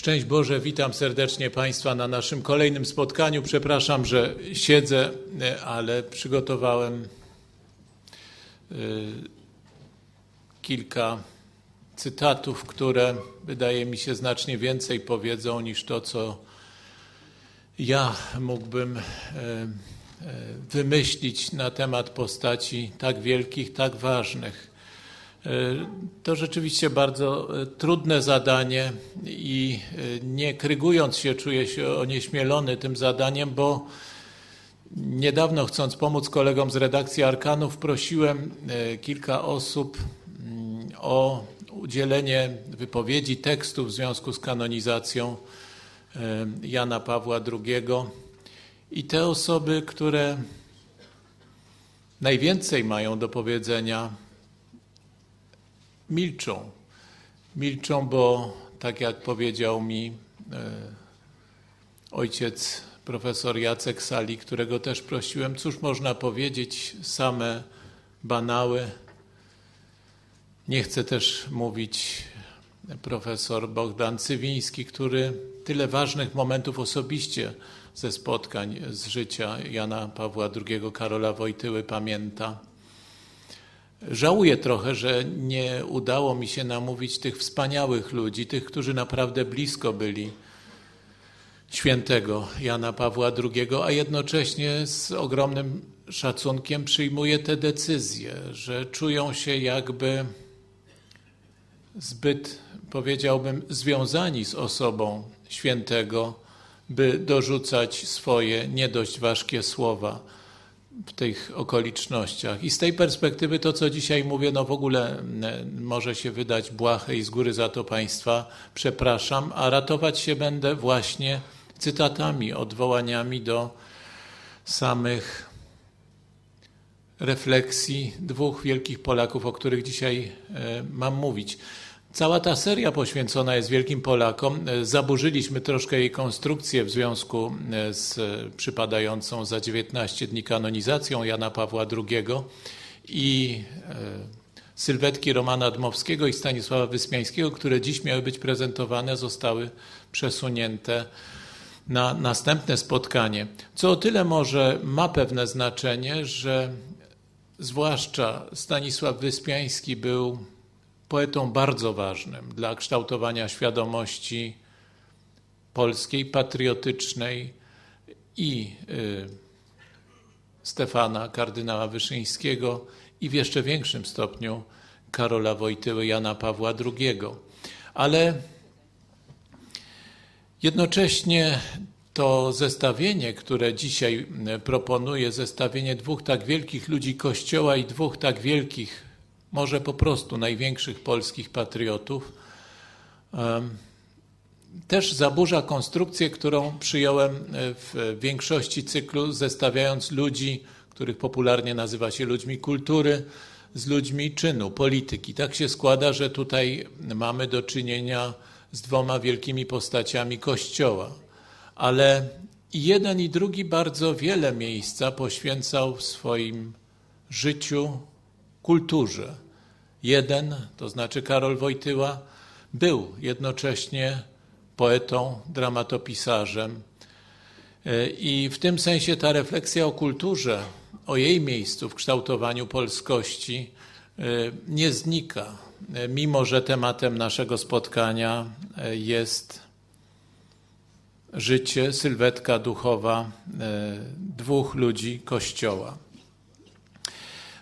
Szczęść Boże, witam serdecznie Państwa na naszym kolejnym spotkaniu. Przepraszam, że siedzę, ale przygotowałem y, kilka cytatów, które wydaje mi się znacznie więcej powiedzą niż to, co ja mógłbym y, y, wymyślić na temat postaci tak wielkich, tak ważnych E, to rzeczywiście bardzo e, trudne zadanie i e, nie krygując się czuję się onieśmielony tym zadaniem, bo niedawno chcąc pomóc kolegom z redakcji Arkanów prosiłem kilka osób mm, o udzielenie wypowiedzi tekstu w związku z kanonizacją Jana Pawła II. I te osoby, które najwięcej mają do powiedzenia milczą. Milczą, bo tak jak powiedział mi e, ojciec profesor Jacek Sali, którego też prosiłem, cóż można powiedzieć, same banały. Nie chcę też mówić profesor Bogdan Cywiński, który tyle ważnych momentów osobiście ze spotkań z życia Jana Pawła II, Karola Wojtyły pamięta. Żałuję trochę, że nie udało mi się namówić tych wspaniałych ludzi, tych, którzy naprawdę blisko byli świętego Jana Pawła II, a jednocześnie z ogromnym szacunkiem przyjmuję te decyzje, że czują się jakby zbyt, powiedziałbym, związani z osobą świętego, by dorzucać swoje nie dość ważkie słowa w tych okolicznościach. I z tej perspektywy to, co dzisiaj mówię, no w ogóle może się wydać błahe i z góry za to Państwa przepraszam, a ratować się będę właśnie cytatami, odwołaniami do samych refleksji dwóch wielkich Polaków, o których dzisiaj e, mam mówić. Cała ta seria poświęcona jest Wielkim Polakom. E, zaburzyliśmy troszkę jej konstrukcję w związku e, z przypadającą za 19 dni kanonizacją Jana Pawła II i e, sylwetki Romana Dmowskiego i Stanisława Wyspiańskiego, które dziś miały być prezentowane, zostały przesunięte na następne spotkanie. Co o tyle może ma pewne znaczenie, że zwłaszcza Stanisław Wyspiański był poetą bardzo ważnym dla kształtowania świadomości polskiej, patriotycznej i y, Stefana kardynała Wyszyńskiego i w jeszcze większym stopniu Karola Wojtyły, Jana Pawła II. Ale jednocześnie to zestawienie, które dzisiaj y, proponuję, zestawienie dwóch tak wielkich ludzi Kościoła i dwóch tak wielkich może po prostu największych polskich patriotów, też zaburza konstrukcję, którą przyjąłem e, w większości cyklu, zestawiając ludzi, których popularnie nazywa się ludźmi kultury, z ludźmi czynu, polityki. Tak się składa, że tutaj mamy do czynienia z dwoma wielkimi postaciami Kościoła, ale i jeden i drugi bardzo wiele miejsca poświęcał w swoim życiu kulturze jeden, to znaczy Karol Wojtyła, był jednocześnie poetą, dramatopisarzem. E, I w tym sensie ta refleksja o kulturze, o jej miejscu w kształtowaniu polskości e, nie znika, e, mimo że tematem naszego spotkania jest życie, sylwetka duchowa dwóch ludzi Kościoła.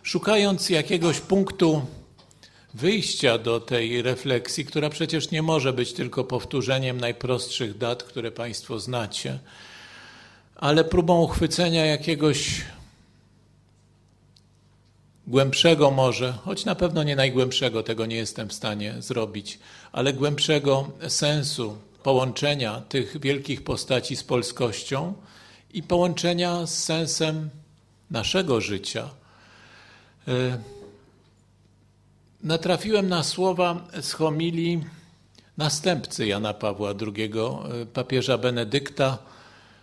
Szukając jakiegoś punktu wyjścia do tej refleksji, która przecież nie może być tylko powtórzeniem najprostszych dat, które Państwo znacie, ale próbą uchwycenia jakiegoś głębszego może, choć na pewno nie najgłębszego, tego nie jestem w stanie zrobić, ale głębszego sensu połączenia tych wielkich postaci z polskością i połączenia z sensem naszego życia. E, natrafiłem na słowa z homilii następcy Jana Pawła II, e, papieża Benedykta,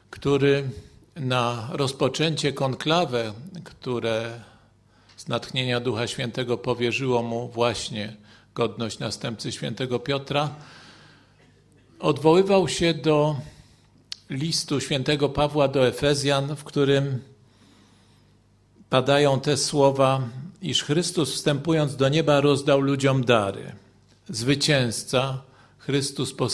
który na rozpoczęcie konklawe, które z natchnienia Ducha Świętego powierzyło mu właśnie godność następcy świętego Piotra, odwoływał się do listu świętego Pawła do Efezjan, w którym padają te słowa iż Chrystus wstępując do nieba rozdał ludziom dary. Zwycięzca, Chrystus po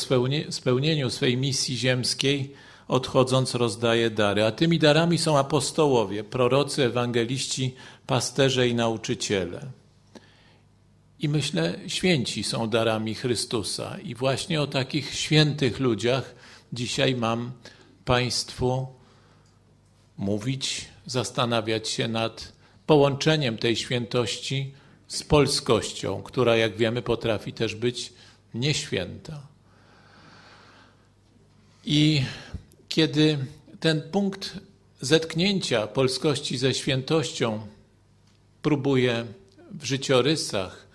spełnieniu swej misji ziemskiej, odchodząc rozdaje dary. A tymi darami są apostołowie, prorocy, ewangeliści, pasterze i nauczyciele. I myślę, święci są darami Chrystusa. I właśnie o takich świętych ludziach dzisiaj mam Państwu mówić, zastanawiać się nad połączeniem tej świętości z polskością, która, jak wiemy, potrafi też być nieświęta. I kiedy ten punkt zetknięcia polskości ze świętością próbuje w życiorysach,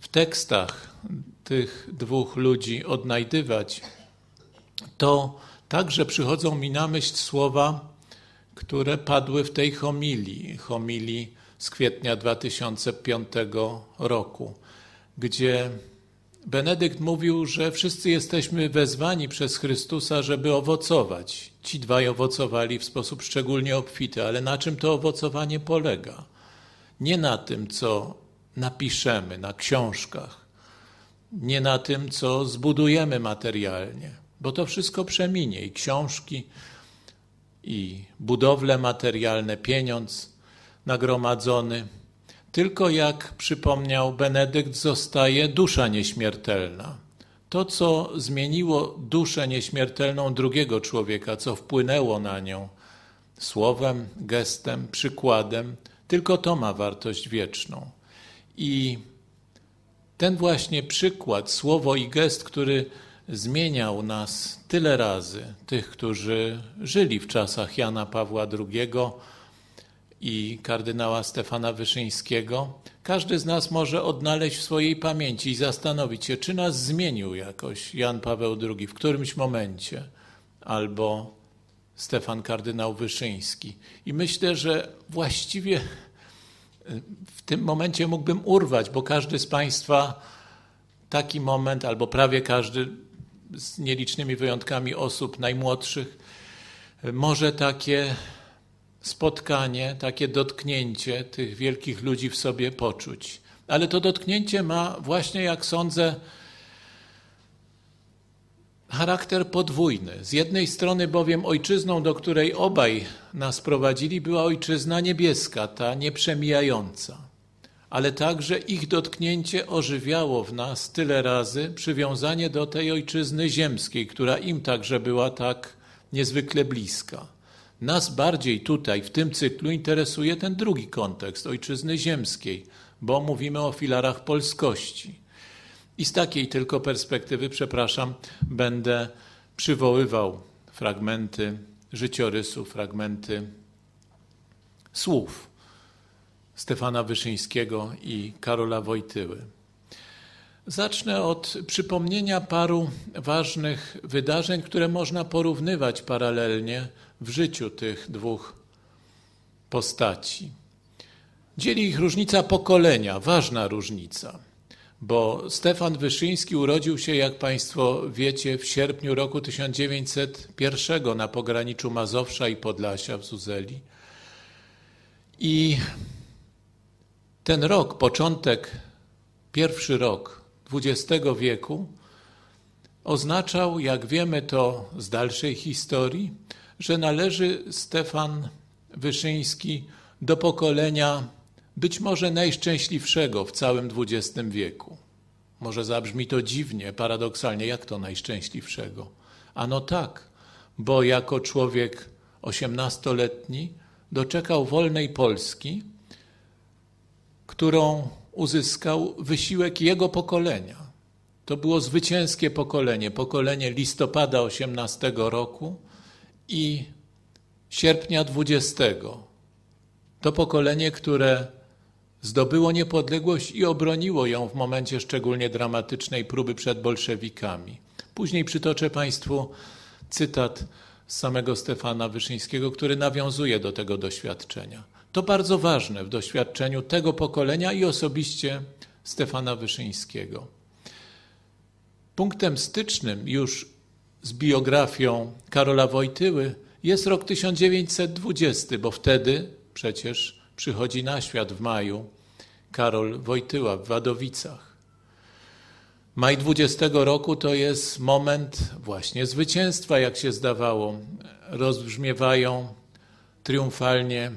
w tekstach tych dwóch ludzi odnajdywać, to także przychodzą mi na myśl słowa które padły w tej homilii, homilii z kwietnia 2005 roku, gdzie Benedykt mówił, że wszyscy jesteśmy wezwani przez Chrystusa, żeby owocować. Ci dwaj owocowali w sposób szczególnie obfity, ale na czym to owocowanie polega? Nie na tym, co napiszemy na książkach, nie na tym, co zbudujemy materialnie, bo to wszystko przeminie i książki, i budowle materialne, pieniądz nagromadzony. Tylko jak przypomniał Benedykt, zostaje dusza nieśmiertelna. To, co zmieniło duszę nieśmiertelną drugiego człowieka, co wpłynęło na nią słowem, gestem, przykładem, tylko to ma wartość wieczną. I ten właśnie przykład, słowo i gest, który zmieniał nas tyle razy, tych, którzy żyli w czasach Jana Pawła II i kardynała Stefana Wyszyńskiego, każdy z nas może odnaleźć w swojej pamięci i zastanowić się, czy nas zmienił jakoś Jan Paweł II w którymś momencie albo Stefan kardynał Wyszyński. I myślę, że właściwie e, w tym momencie mógłbym urwać, bo każdy z Państwa taki moment, albo prawie każdy z nielicznymi wyjątkami osób najmłodszych, może takie spotkanie, takie dotknięcie tych wielkich ludzi w sobie poczuć. Ale to dotknięcie ma właśnie, jak sądzę, charakter podwójny. Z jednej strony bowiem ojczyzną, do której obaj nas prowadzili, była ojczyzna niebieska, ta nieprzemijająca ale także ich dotknięcie ożywiało w nas tyle razy przywiązanie do tej ojczyzny ziemskiej, która im także była tak niezwykle bliska. Nas bardziej tutaj, w tym cyklu, interesuje ten drugi kontekst ojczyzny ziemskiej, bo mówimy o filarach polskości. I z takiej tylko perspektywy, przepraszam, będę przywoływał fragmenty życiorysu, fragmenty słów. Stefana Wyszyńskiego i Karola Wojtyły. Zacznę od przypomnienia paru ważnych wydarzeń, które można porównywać paralelnie w życiu tych dwóch postaci. Dzieli ich różnica pokolenia, ważna różnica, bo Stefan Wyszyński urodził się, jak Państwo wiecie, w sierpniu roku 1901 na pograniczu Mazowsza i Podlasia w Zuzeli. I ten rok, początek, pierwszy rok XX wieku, oznaczał, jak wiemy to z dalszej historii, że należy Stefan Wyszyński do pokolenia być może najszczęśliwszego w całym XX wieku. Może zabrzmi to dziwnie, paradoksalnie, jak to najszczęśliwszego? Ano tak, bo jako człowiek osiemnastoletni doczekał wolnej Polski, którą uzyskał wysiłek jego pokolenia. To było zwycięskie pokolenie, pokolenie listopada 18 roku i sierpnia 20. To pokolenie, które zdobyło niepodległość i obroniło ją w momencie szczególnie dramatycznej próby przed bolszewikami. Później przytoczę Państwu cytat z samego Stefana Wyszyńskiego, który nawiązuje do tego doświadczenia. To bardzo ważne w doświadczeniu tego pokolenia i osobiście Stefana Wyszyńskiego. Punktem stycznym już z biografią Karola Wojtyły jest rok 1920, bo wtedy przecież przychodzi na świat w maju Karol Wojtyła w Wadowicach. Maj 20 roku to jest moment właśnie zwycięstwa, jak się zdawało. Rozbrzmiewają triumfalnie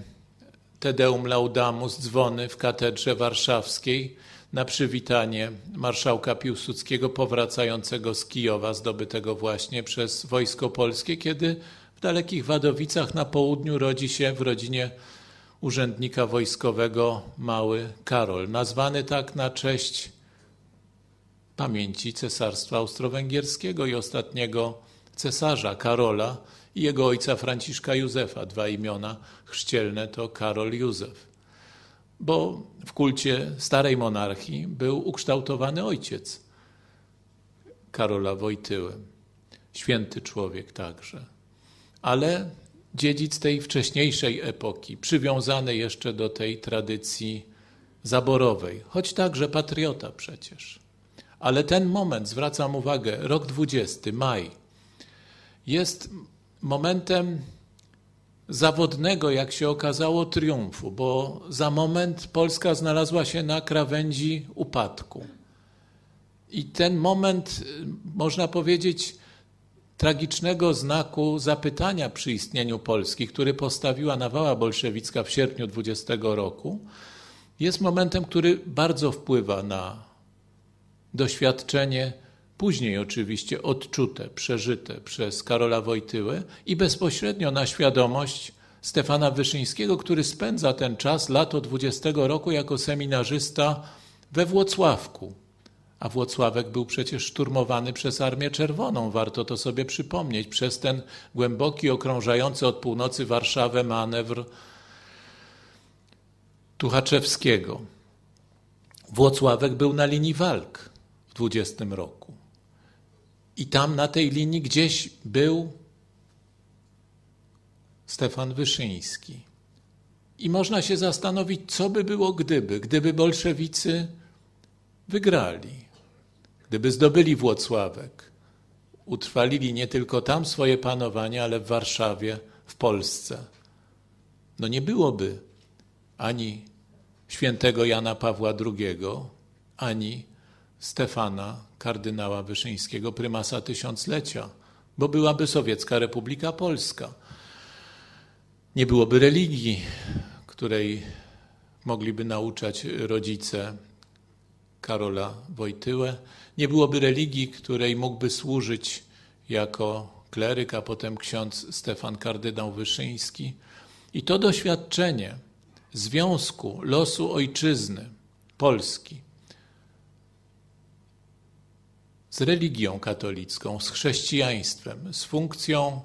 Tedeum Laudamus dzwony w katedrze warszawskiej na przywitanie marszałka Piłsudskiego powracającego z Kijowa, zdobytego właśnie przez Wojsko Polskie, kiedy w dalekich Wadowicach na południu rodzi się w rodzinie urzędnika wojskowego mały Karol, nazwany tak na cześć pamięci Cesarstwa Austro-Węgierskiego i ostatniego cesarza Karola, i jego ojca Franciszka Józefa. Dwa imiona chrzcielne to Karol Józef. Bo w kulcie starej monarchii był ukształtowany ojciec Karola Wojtyły. Święty człowiek także. Ale dziedzic tej wcześniejszej epoki, przywiązany jeszcze do tej tradycji zaborowej, choć także patriota przecież. Ale ten moment, zwracam uwagę, rok 20, maj, jest momentem zawodnego, jak się okazało, triumfu, bo za moment Polska znalazła się na krawędzi upadku. I ten moment, y, można powiedzieć, tragicznego znaku zapytania przy istnieniu Polski, który postawiła nawała bolszewicka w sierpniu 20 roku, jest momentem, który bardzo wpływa na doświadczenie później oczywiście odczute, przeżyte przez Karola Wojtyłę i bezpośrednio na świadomość Stefana Wyszyńskiego, który spędza ten czas, lato 20 roku, jako seminarzysta we Włocławku. A Włocławek był przecież szturmowany przez Armię Czerwoną, warto to sobie przypomnieć, przez ten głęboki, okrążający od północy Warszawę manewr Tuchaczewskiego. Włocławek był na linii walk w 20 roku. I tam na tej linii gdzieś był Stefan Wyszyński. I można się zastanowić, co by było gdyby, gdyby bolszewicy wygrali, gdyby zdobyli Włocławek, utrwalili nie tylko tam swoje panowanie, ale w Warszawie, w Polsce. No nie byłoby ani świętego Jana Pawła II, ani Stefana kardynała Wyszyńskiego, prymasa tysiąclecia, bo byłaby Sowiecka Republika Polska. Nie byłoby religii, której mogliby nauczać rodzice Karola Wojtyłę. Nie byłoby religii, której mógłby służyć jako kleryk, a potem ksiądz Stefan kardynał Wyszyński. I to doświadczenie związku losu ojczyzny Polski z religią katolicką, z chrześcijaństwem, z funkcją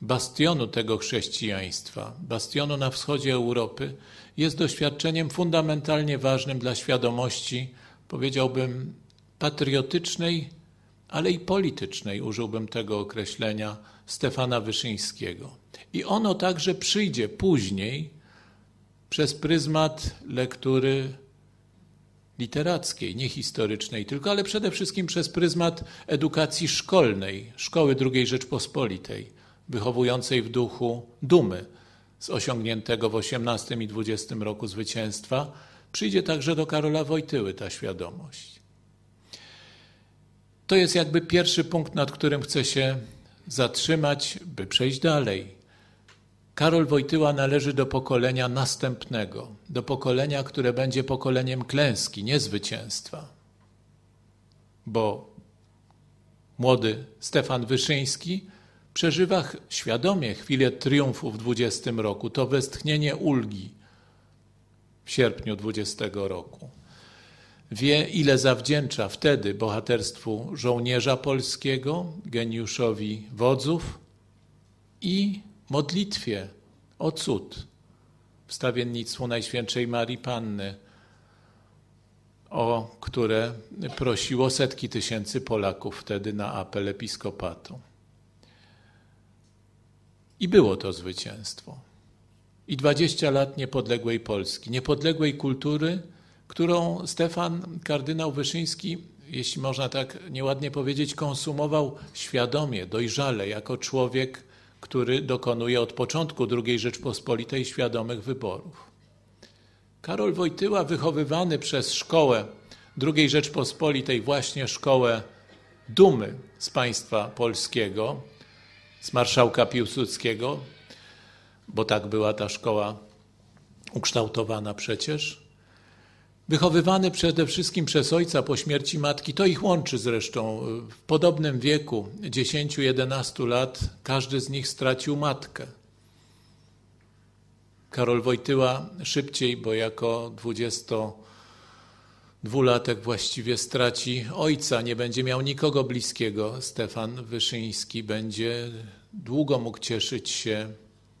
bastionu tego chrześcijaństwa, bastionu na wschodzie Europy, jest doświadczeniem fundamentalnie ważnym dla świadomości, powiedziałbym, patriotycznej, ale i politycznej, użyłbym tego określenia, Stefana Wyszyńskiego. I ono także przyjdzie później przez pryzmat lektury literackiej, nie historycznej tylko, ale przede wszystkim przez pryzmat edukacji szkolnej, szkoły II Rzeczpospolitej, wychowującej w duchu dumy z osiągniętego w XVIII i XX roku zwycięstwa, przyjdzie także do Karola Wojtyły ta świadomość. To jest jakby pierwszy punkt, nad którym chcę się zatrzymać, by przejść dalej. Karol Wojtyła należy do pokolenia następnego, do pokolenia, które będzie pokoleniem klęski, nie zwycięstwa. Bo młody Stefan Wyszyński przeżywa świadomie chwilę triumfu w 20 roku, to westchnienie ulgi w sierpniu 20 roku. Wie, ile zawdzięcza wtedy bohaterstwu żołnierza polskiego, geniuszowi wodzów i modlitwie o cud, wstawiennictwo Najświętszej Marii Panny, o które prosiło setki tysięcy Polaków wtedy na apel episkopatu. I było to zwycięstwo. I 20 lat niepodległej Polski, niepodległej kultury, którą Stefan kardynał Wyszyński, jeśli można tak nieładnie powiedzieć, konsumował świadomie, dojrzale, jako człowiek który dokonuje od początku II Rzeczpospolitej świadomych wyborów. Karol Wojtyła, wychowywany przez szkołę II Rzeczpospolitej, właśnie szkołę dumy z państwa polskiego, z marszałka Piłsudskiego, bo tak była ta szkoła ukształtowana przecież, Wychowywany przede wszystkim przez ojca po śmierci matki, to ich łączy zresztą. W podobnym wieku, 10-11 lat, każdy z nich stracił matkę. Karol Wojtyła szybciej, bo jako 22-latek właściwie straci ojca, nie będzie miał nikogo bliskiego. Stefan Wyszyński będzie długo mógł cieszyć się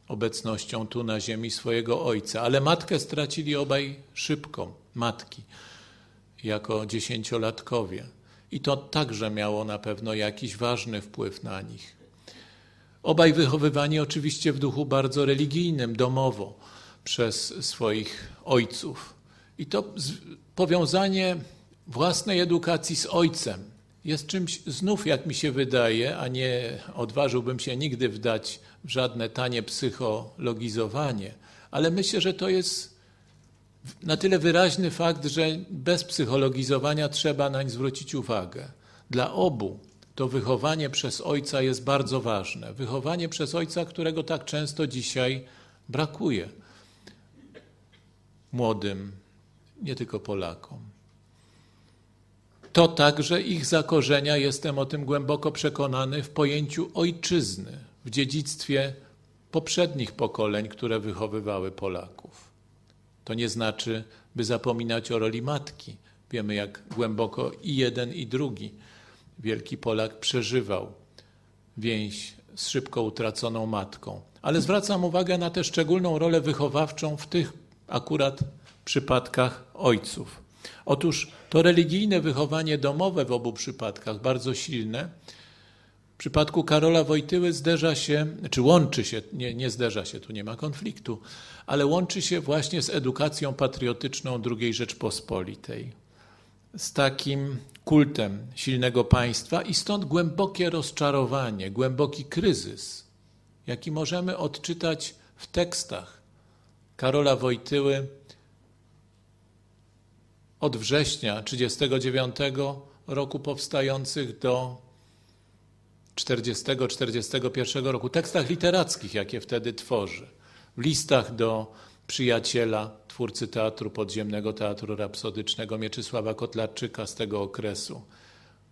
obecnością tu na ziemi swojego ojca, ale matkę stracili obaj szybko matki jako dziesięciolatkowie. I to także miało na pewno jakiś ważny wpływ na nich. Obaj wychowywani oczywiście w duchu bardzo religijnym, domowo, przez swoich ojców. I to powiązanie własnej edukacji z ojcem jest czymś znów, jak mi się wydaje, a nie odważyłbym się nigdy wdać w żadne tanie psychologizowanie, ale myślę, że to jest na tyle wyraźny fakt, że bez psychologizowania trzeba nań zwrócić uwagę. Dla obu to wychowanie przez ojca jest bardzo ważne. Wychowanie przez ojca, którego tak często dzisiaj brakuje młodym, nie tylko Polakom. To także ich zakorzenia, jestem o tym głęboko przekonany, w pojęciu ojczyzny, w dziedzictwie poprzednich pokoleń, które wychowywały Polaków. To nie znaczy, by zapominać o roli matki. Wiemy, jak głęboko i jeden, i drugi wielki Polak przeżywał więź z szybko utraconą matką. Ale zwracam uwagę na tę szczególną rolę wychowawczą w tych akurat przypadkach ojców. Otóż to religijne wychowanie domowe w obu przypadkach, bardzo silne, w przypadku Karola Wojtyły zderza się, czy łączy się, nie, nie zderza się, tu nie ma konfliktu, ale łączy się właśnie z edukacją patriotyczną II Rzeczpospolitej, z takim kultem silnego państwa i stąd głębokie rozczarowanie, głęboki kryzys, jaki możemy odczytać w tekstach Karola Wojtyły od września 1939 roku powstających do 40-41 roku, tekstach literackich, jakie wtedy tworzy, w listach do przyjaciela, twórcy teatru podziemnego, teatru rapsodycznego Mieczysława Kotlarczyka z tego okresu,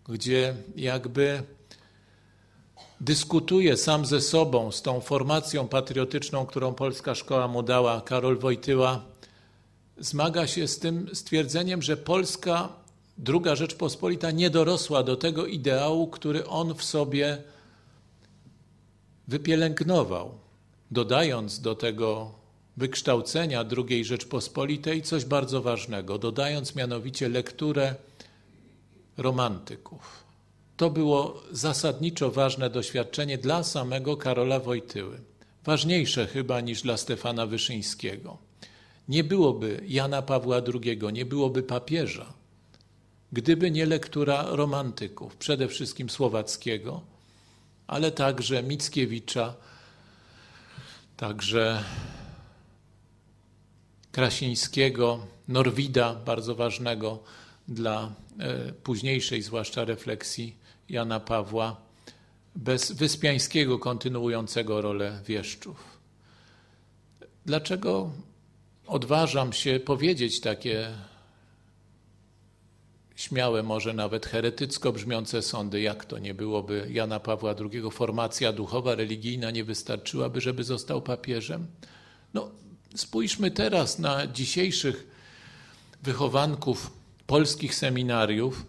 gdzie jakby dyskutuje sam ze sobą, z tą formacją patriotyczną, którą polska szkoła mu dała, Karol Wojtyła, zmaga się z tym stwierdzeniem, że Polska Druga Rzeczpospolita nie dorosła do tego ideału, który on w sobie wypielęgnował, dodając do tego wykształcenia II Rzeczpospolitej coś bardzo ważnego, dodając mianowicie lekturę romantyków. To było zasadniczo ważne doświadczenie dla samego Karola Wojtyły, ważniejsze chyba niż dla Stefana Wyszyńskiego. Nie byłoby Jana Pawła II, nie byłoby papieża, gdyby nie lektura romantyków, przede wszystkim Słowackiego, ale także Mickiewicza, także Krasińskiego, Norwida, bardzo ważnego dla e, późniejszej, zwłaszcza refleksji Jana Pawła, bez Wyspiańskiego kontynuującego rolę wieszczów. Dlaczego odważam się powiedzieć takie śmiałe, może nawet heretycko brzmiące sądy, jak to nie byłoby Jana Pawła II, formacja duchowa, religijna nie wystarczyłaby, żeby został papieżem? No, spójrzmy teraz na dzisiejszych wychowanków polskich seminariów,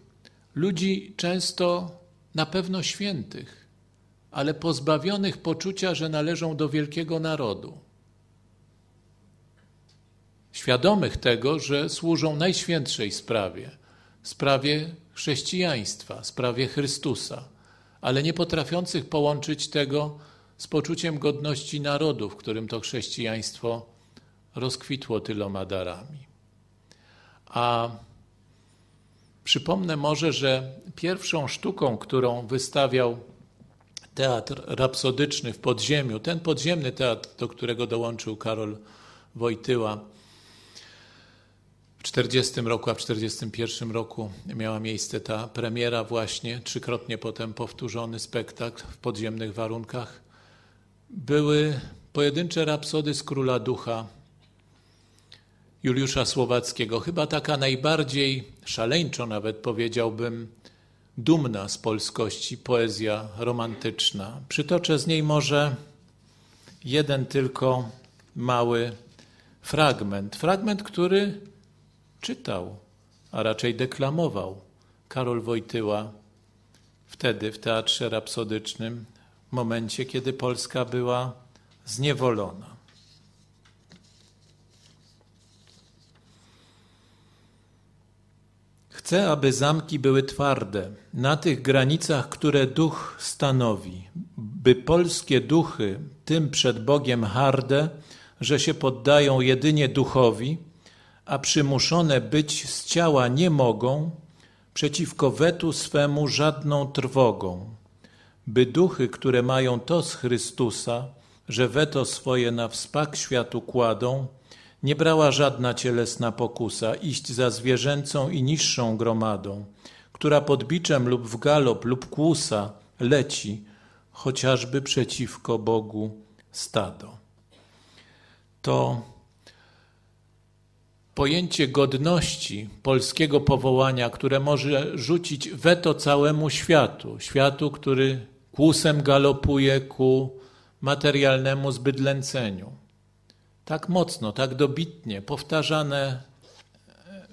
ludzi często na pewno świętych, ale pozbawionych poczucia, że należą do wielkiego narodu. Świadomych tego, że służą najświętszej sprawie – sprawie chrześcijaństwa, sprawie Chrystusa, ale nie potrafiących połączyć tego z poczuciem godności narodu, w którym to chrześcijaństwo rozkwitło tyloma darami. A przypomnę może, że pierwszą sztuką, którą wystawiał teatr rapsodyczny w podziemiu, ten podziemny teatr, do którego dołączył Karol Wojtyła, 1940 roku, a w 1941 roku miała miejsce ta premiera właśnie, trzykrotnie potem powtórzony spektakl w podziemnych warunkach. Były pojedyncze rapsody z Króla Ducha Juliusza Słowackiego. Chyba taka najbardziej, szaleńczo nawet powiedziałbym, dumna z polskości poezja romantyczna. Przytoczę z niej może jeden tylko mały fragment. Fragment, który czytał, a raczej deklamował Karol Wojtyła wtedy w Teatrze Rapsodycznym, w momencie, kiedy Polska była zniewolona. Chcę, aby zamki były twarde, na tych granicach, które duch stanowi, by polskie duchy, tym przed Bogiem harde, że się poddają jedynie duchowi, a przymuszone być z ciała nie mogą, przeciwko wetu swemu żadną trwogą. By duchy, które mają to z Chrystusa, że weto swoje na wspak światu kładą, nie brała żadna cielesna pokusa iść za zwierzęcą i niższą gromadą, która pod biczem lub w galop lub kłusa leci, chociażby przeciwko Bogu stado. To pojęcie godności polskiego powołania, które może rzucić weto całemu światu, światu, który kłusem galopuje ku materialnemu zbydlęceniu. Tak mocno, tak dobitnie powtarzane e,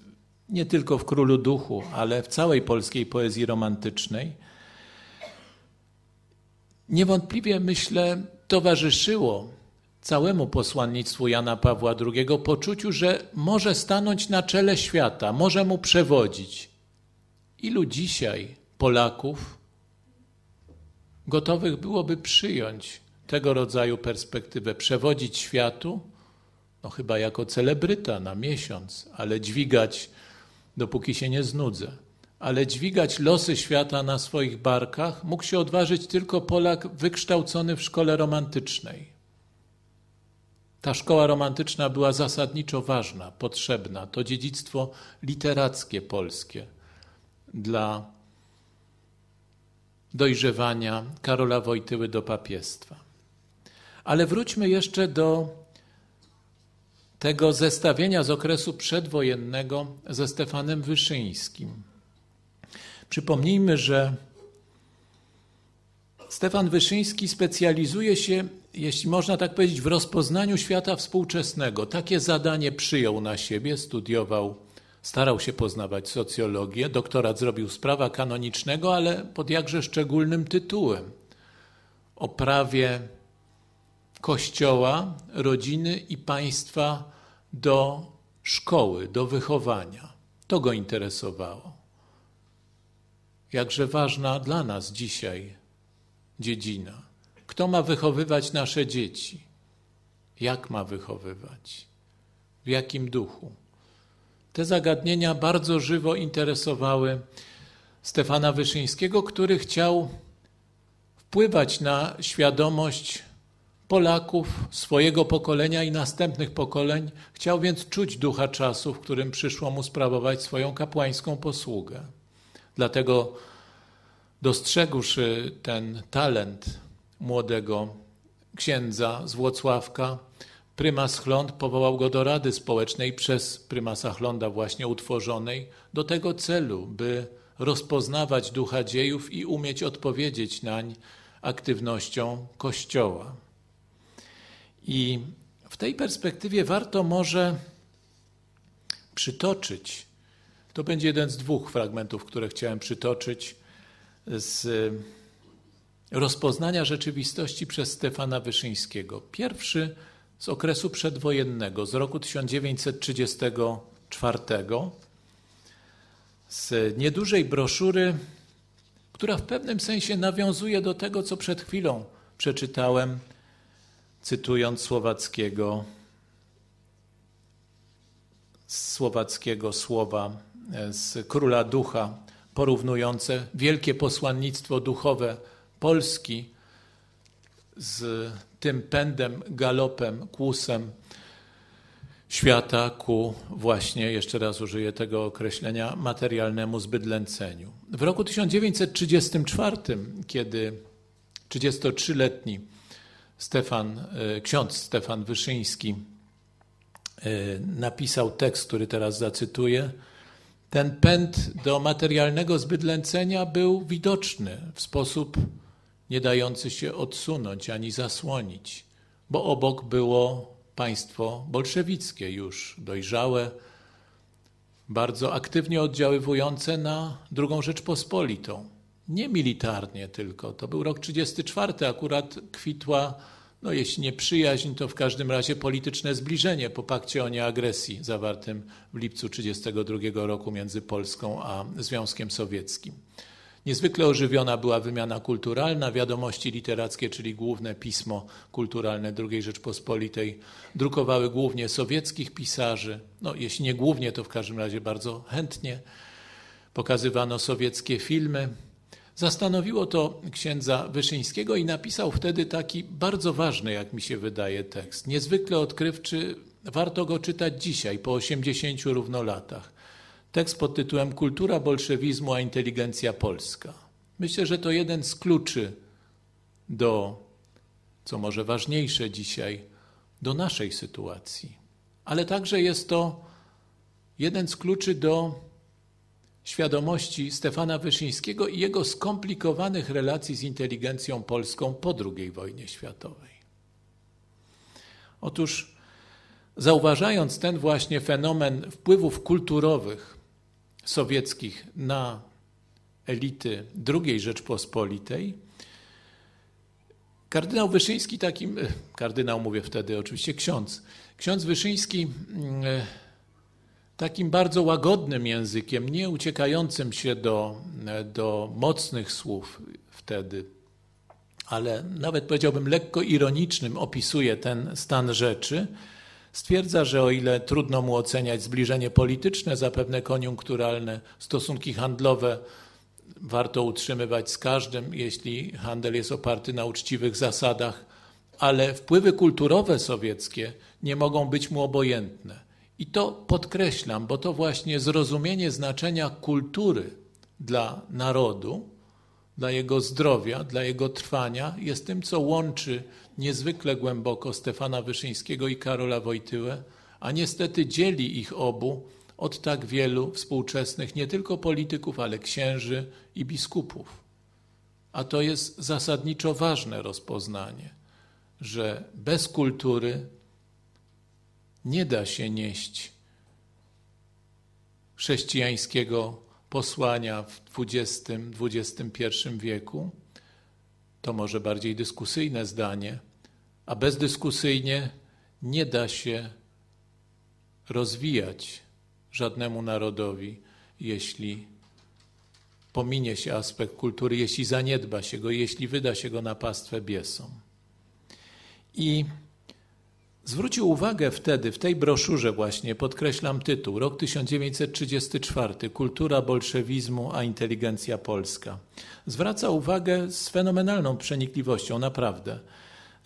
nie tylko w Królu Duchu, ale w całej polskiej poezji romantycznej. Niewątpliwie, myślę, towarzyszyło całemu posłannictwu Jana Pawła II poczuciu, że może stanąć na czele świata, może mu przewodzić. Ilu dzisiaj Polaków gotowych byłoby przyjąć tego rodzaju perspektywę, przewodzić światu, no chyba jako celebryta na miesiąc, ale dźwigać, dopóki się nie znudzę, ale dźwigać losy świata na swoich barkach mógł się odważyć tylko Polak wykształcony w szkole romantycznej ta szkoła romantyczna była zasadniczo ważna, potrzebna. To dziedzictwo literackie polskie dla dojrzewania Karola Wojtyły do papiestwa. Ale wróćmy jeszcze do tego zestawienia z okresu przedwojennego ze Stefanem Wyszyńskim. Przypomnijmy, że Stefan Wyszyński specjalizuje się jeśli można tak powiedzieć, w rozpoznaniu świata współczesnego. Takie zadanie przyjął na siebie, studiował, starał się poznawać socjologię, doktorat zrobił z prawa kanonicznego, ale pod jakże szczególnym tytułem o prawie kościoła, rodziny i państwa do szkoły, do wychowania. To go interesowało. Jakże ważna dla nas dzisiaj dziedzina. Kto ma wychowywać nasze dzieci? Jak ma wychowywać? W jakim duchu? Te zagadnienia bardzo żywo interesowały Stefana Wyszyńskiego, który chciał wpływać na świadomość Polaków, swojego pokolenia i następnych pokoleń. Chciał więc czuć ducha czasu, w którym przyszło mu sprawować swoją kapłańską posługę. Dlatego dostrzegłszy ten talent młodego księdza z Włocławka. Prymas Chląd powołał go do Rady Społecznej przez prymasa Chlonda właśnie utworzonej do tego celu, by rozpoznawać ducha dziejów i umieć odpowiedzieć nań aktywnością Kościoła. I w tej perspektywie warto może przytoczyć, to będzie jeden z dwóch fragmentów, które chciałem przytoczyć z rozpoznania rzeczywistości przez Stefana Wyszyńskiego. Pierwszy z okresu przedwojennego, z roku 1934, z niedużej broszury, która w pewnym sensie nawiązuje do tego, co przed chwilą przeczytałem, cytując słowackiego, słowackiego słowa e, z Króla Ducha, porównujące wielkie posłannictwo duchowe Polski z tym pędem, galopem, kłusem świata ku właśnie, jeszcze raz użyję tego określenia, materialnemu zbydlęceniu. W roku 1934, kiedy 33-letni Stefan, e, ksiądz Stefan Wyszyński e, napisał tekst, który teraz zacytuję, ten pęd do materialnego zbydlęcenia był widoczny w sposób nie dający się odsunąć ani zasłonić, bo obok było państwo bolszewickie już dojrzałe, bardzo aktywnie oddziaływujące na II Rzeczpospolitą. Nie militarnie tylko, to był rok 34, akurat kwitła, no jeśli nie przyjaźń, to w każdym razie polityczne zbliżenie po pakcie o nieagresji zawartym w lipcu 32 roku między Polską a Związkiem Sowieckim. Niezwykle ożywiona była wymiana kulturalna, wiadomości literackie, czyli główne pismo kulturalne II Rzeczpospolitej, drukowały głównie sowieckich pisarzy, no jeśli nie głównie, to w każdym razie bardzo chętnie. Pokazywano sowieckie filmy. Zastanowiło to księdza Wyszyńskiego i napisał wtedy taki bardzo ważny, jak mi się wydaje, tekst. Niezwykle odkrywczy, warto go czytać dzisiaj, po 80 równo latach tekst pod tytułem Kultura bolszewizmu a inteligencja polska. Myślę, że to jeden z kluczy do, co może ważniejsze dzisiaj, do naszej sytuacji. Ale także jest to jeden z kluczy do świadomości Stefana Wyszyńskiego i jego skomplikowanych relacji z inteligencją polską po II wojnie światowej. Otóż, zauważając ten właśnie fenomen wpływów kulturowych sowieckich na elity II Rzeczpospolitej, kardynał Wyszyński takim, e, kardynał mówię wtedy oczywiście ksiądz, ksiądz Wyszyński mm, e, takim bardzo łagodnym językiem, nie uciekającym się do, e, do mocnych słów wtedy, ale nawet powiedziałbym lekko ironicznym opisuje ten stan rzeczy. Stwierdza, że o ile trudno mu oceniać zbliżenie polityczne, zapewne koniunkturalne stosunki handlowe warto utrzymywać z każdym, jeśli handel jest oparty na uczciwych zasadach, ale wpływy kulturowe sowieckie nie mogą być mu obojętne. I to podkreślam, bo to właśnie zrozumienie znaczenia kultury dla narodu, dla jego zdrowia, dla jego trwania jest tym, co łączy niezwykle głęboko Stefana Wyszyńskiego i Karola Wojtyłę, a niestety dzieli ich obu od tak wielu współczesnych nie tylko polityków, ale księży i biskupów. A to jest zasadniczo ważne rozpoznanie, że bez kultury nie da się nieść chrześcijańskiego posłania w XX, XXI wieku, to może bardziej dyskusyjne zdanie, a bezdyskusyjnie nie da się rozwijać żadnemu narodowi, jeśli pominie się aspekt kultury, jeśli zaniedba się go, jeśli wyda się go na pastwę biesom. I Zwrócił uwagę wtedy w tej broszurze właśnie, podkreślam tytuł, rok 1934, kultura bolszewizmu a inteligencja polska. Zwraca uwagę z fenomenalną przenikliwością, naprawdę.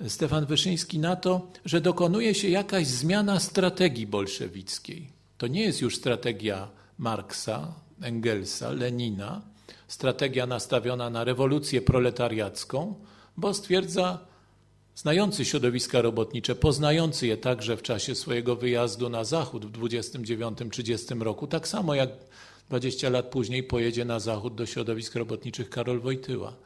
Stefan Wyszyński na to, że dokonuje się jakaś zmiana strategii bolszewickiej. To nie jest już strategia Marksa, Engelsa, Lenina, strategia nastawiona na rewolucję proletariacką, bo stwierdza, znający środowiska robotnicze, poznający je także w czasie swojego wyjazdu na zachód w 29 30 roku, tak samo jak 20 lat później pojedzie na zachód do środowisk robotniczych Karol Wojtyła.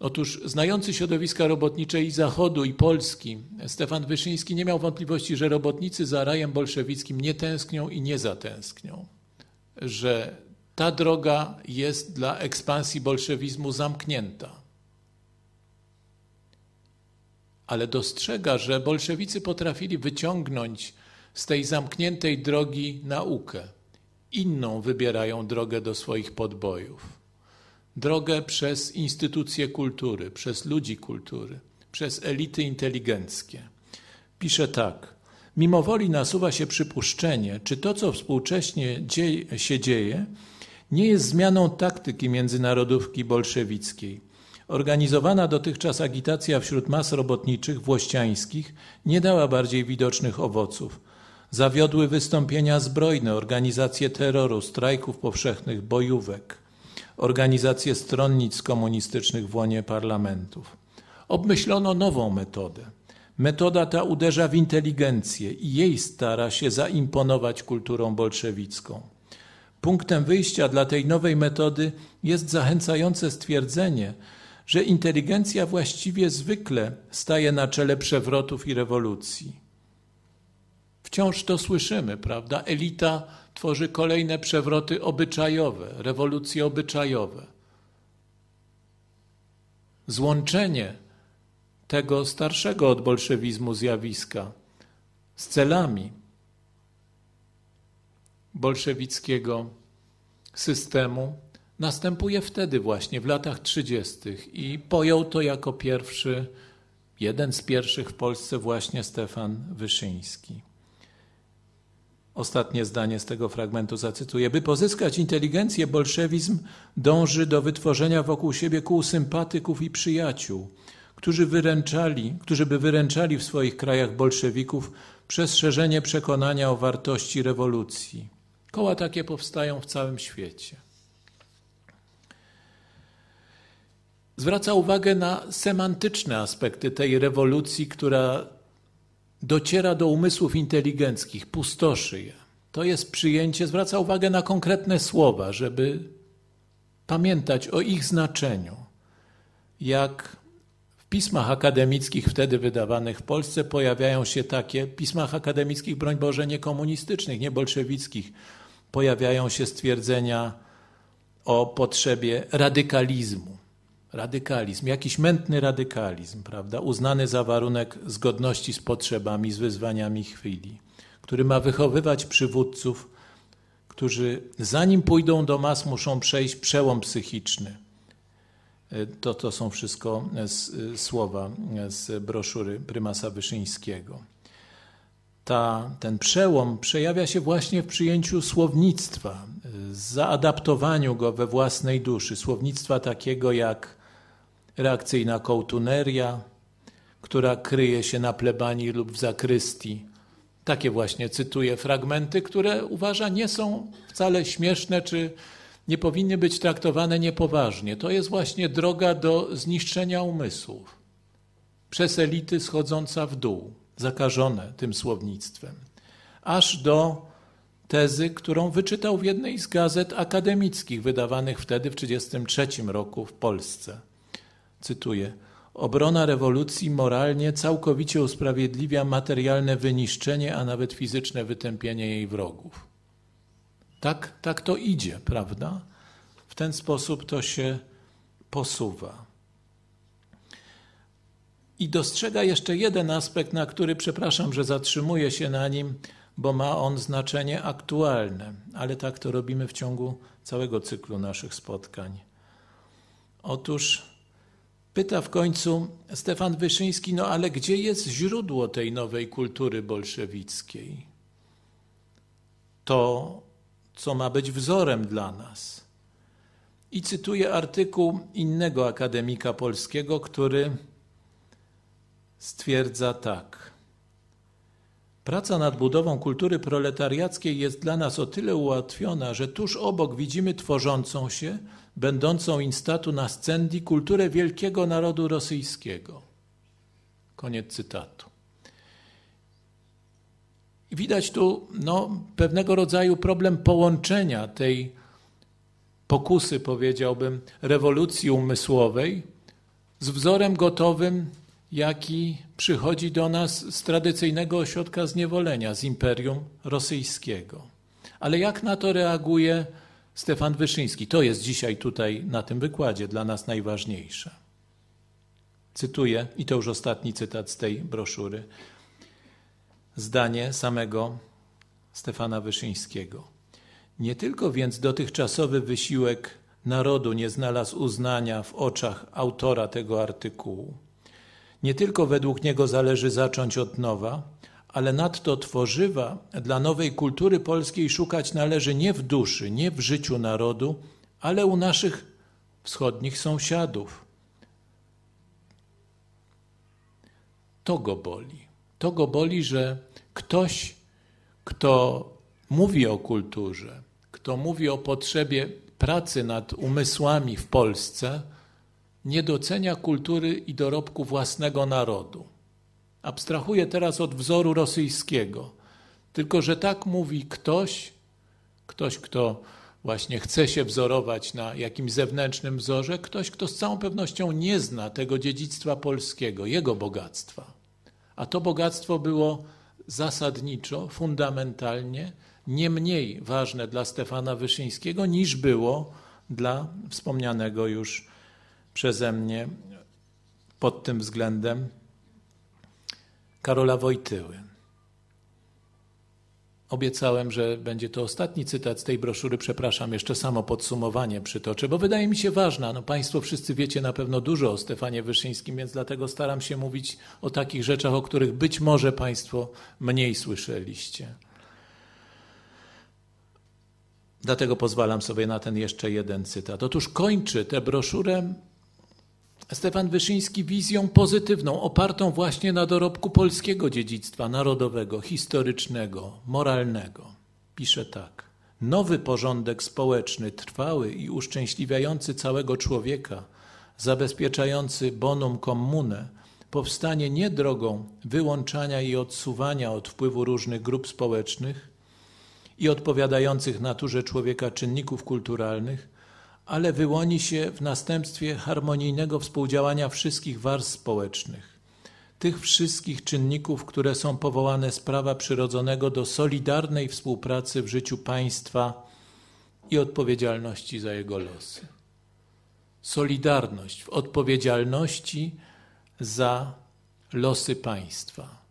Otóż znający środowiska robotnicze i Zachodu, i Polski, Stefan Wyszyński nie miał wątpliwości, że robotnicy za rajem bolszewickim nie tęsknią i nie zatęsknią. Że ta droga jest dla ekspansji bolszewizmu zamknięta ale dostrzega, że bolszewicy potrafili wyciągnąć z tej zamkniętej drogi naukę. Inną wybierają drogę do swoich podbojów. Drogę przez instytucje kultury, przez ludzi kultury, przez elity inteligenckie. Pisze tak. Mimo woli nasuwa się przypuszczenie, czy to, co współcześnie dzieje, się dzieje, nie jest zmianą taktyki międzynarodówki bolszewickiej, Organizowana dotychczas agitacja wśród mas robotniczych włościańskich nie dała bardziej widocznych owoców. Zawiodły wystąpienia zbrojne, organizacje terroru, strajków powszechnych, bojówek, organizacje stronnic komunistycznych w łonie parlamentów. Obmyślono nową metodę. Metoda ta uderza w inteligencję i jej stara się zaimponować kulturą bolszewicką. Punktem wyjścia dla tej nowej metody jest zachęcające stwierdzenie, że inteligencja właściwie zwykle staje na czele przewrotów i rewolucji. Wciąż to słyszymy, prawda? Elita tworzy kolejne przewroty obyczajowe, rewolucje obyczajowe. Złączenie tego starszego od bolszewizmu zjawiska z celami bolszewickiego systemu następuje wtedy właśnie, w latach 30. i pojął to jako pierwszy, jeden z pierwszych w Polsce właśnie Stefan Wyszyński. Ostatnie zdanie z tego fragmentu zacytuję. By pozyskać inteligencję, bolszewizm dąży do wytworzenia wokół siebie kół sympatyków i przyjaciół, którzy, wyręczali, którzy by wyręczali w swoich krajach bolszewików przez szerzenie przekonania o wartości rewolucji. Koła takie powstają w całym świecie. zwraca uwagę na semantyczne aspekty tej rewolucji, która dociera do umysłów inteligenckich, pustoszy je. To jest przyjęcie, zwraca uwagę na konkretne słowa, żeby pamiętać o ich znaczeniu. Jak w pismach akademickich wtedy wydawanych w Polsce pojawiają się takie, w pismach akademickich, broń Boże, nie komunistycznych, nie bolszewickich, pojawiają się stwierdzenia o potrzebie radykalizmu radykalizm, jakiś mętny radykalizm, prawda, uznany za warunek zgodności z potrzebami, z wyzwaniami chwili, który ma wychowywać przywódców, którzy zanim pójdą do mas, muszą przejść przełom psychiczny. E, to, to są wszystko z, e, e, słowa z broszury prymasa Wyszyńskiego. Ta, ten przełom przejawia się właśnie w przyjęciu słownictwa, zaadaptowaniu go we własnej duszy. Słownictwa takiego jak reakcyjna kołtuneria, która kryje się na plebanii lub w zakrystii. Takie właśnie cytuję fragmenty, które uważa nie są wcale śmieszne czy nie powinny być traktowane niepoważnie. To jest właśnie droga do zniszczenia umysłów. Przez elity schodząca w dół, zakażone tym słownictwem. Aż do tezy, którą wyczytał w jednej z gazet akademickich wydawanych wtedy w 1933 roku w Polsce cytuję, Obrona rewolucji moralnie całkowicie usprawiedliwia materialne wyniszczenie, a nawet fizyczne wytępienie jej wrogów. Tak, tak to idzie, prawda? W ten sposób to się posuwa. I dostrzega jeszcze jeden aspekt, na który przepraszam, że zatrzymuję się na nim, bo ma on znaczenie aktualne, ale tak to robimy w ciągu całego cyklu naszych spotkań. Otóż Pyta w końcu Stefan Wyszyński, no ale gdzie jest źródło tej nowej kultury bolszewickiej? To, co ma być wzorem dla nas. I cytuję artykuł innego akademika polskiego, który stwierdza tak. Praca nad budową kultury proletariackiej jest dla nas o tyle ułatwiona, że tuż obok widzimy tworzącą się, będącą instatu nascendi kulturę wielkiego narodu rosyjskiego. Koniec cytatu. Widać tu no, pewnego rodzaju problem połączenia tej pokusy, powiedziałbym, rewolucji umysłowej z wzorem gotowym, jaki przychodzi do nas z tradycyjnego ośrodka zniewolenia, z Imperium Rosyjskiego. Ale jak na to reaguje Stefan Wyszyński. To jest dzisiaj tutaj na tym wykładzie dla nas najważniejsze. Cytuję, i to już ostatni cytat z tej broszury, zdanie samego Stefana Wyszyńskiego. Nie tylko więc dotychczasowy wysiłek narodu nie znalazł uznania w oczach autora tego artykułu. Nie tylko według niego zależy zacząć od nowa, ale nadto tworzywa dla nowej kultury polskiej szukać należy nie w duszy, nie w życiu narodu, ale u naszych wschodnich sąsiadów. To go boli. To go boli, że ktoś, kto mówi o kulturze, kto mówi o potrzebie pracy nad umysłami w Polsce, nie docenia kultury i dorobku własnego narodu. Abstrahuję teraz od wzoru rosyjskiego. Tylko, że tak mówi ktoś, ktoś, kto właśnie chce się wzorować na jakimś zewnętrznym wzorze, ktoś, kto z całą pewnością nie zna tego dziedzictwa polskiego, jego bogactwa. A to bogactwo było zasadniczo, fundamentalnie nie mniej ważne dla Stefana Wyszyńskiego niż było dla wspomnianego już przeze mnie pod tym względem Karola Wojtyły. Obiecałem, że będzie to ostatni cytat z tej broszury. Przepraszam, jeszcze samo podsumowanie przytoczę, bo wydaje mi się ważna. No, państwo wszyscy wiecie na pewno dużo o Stefanie Wyszyńskim, więc dlatego staram się mówić o takich rzeczach, o których być może Państwo mniej słyszeliście. Dlatego pozwalam sobie na ten jeszcze jeden cytat. Otóż kończy tę broszurę Stefan Wyszyński wizją pozytywną, opartą właśnie na dorobku polskiego dziedzictwa narodowego, historycznego, moralnego. Pisze tak. Nowy porządek społeczny, trwały i uszczęśliwiający całego człowieka, zabezpieczający bonum commune, powstanie nie drogą wyłączania i odsuwania od wpływu różnych grup społecznych i odpowiadających naturze człowieka czynników kulturalnych, ale wyłoni się w następstwie harmonijnego współdziałania wszystkich warstw społecznych, tych wszystkich czynników, które są powołane z prawa przyrodzonego do solidarnej współpracy w życiu państwa i odpowiedzialności za jego losy. Solidarność w odpowiedzialności za losy państwa.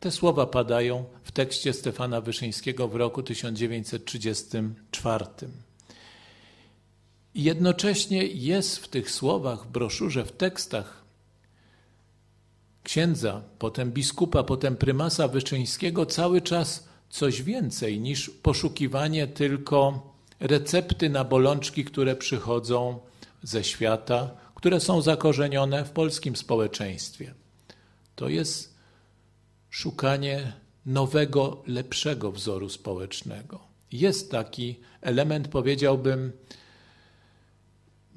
Te słowa padają w tekście Stefana Wyszyńskiego w roku 1934. Jednocześnie jest w tych słowach, w broszurze, w tekstach księdza, potem biskupa, potem prymasa Wyszyńskiego cały czas coś więcej niż poszukiwanie tylko recepty na bolączki, które przychodzą ze świata, które są zakorzenione w polskim społeczeństwie. To jest szukanie nowego, lepszego wzoru społecznego. Jest taki element, powiedziałbym,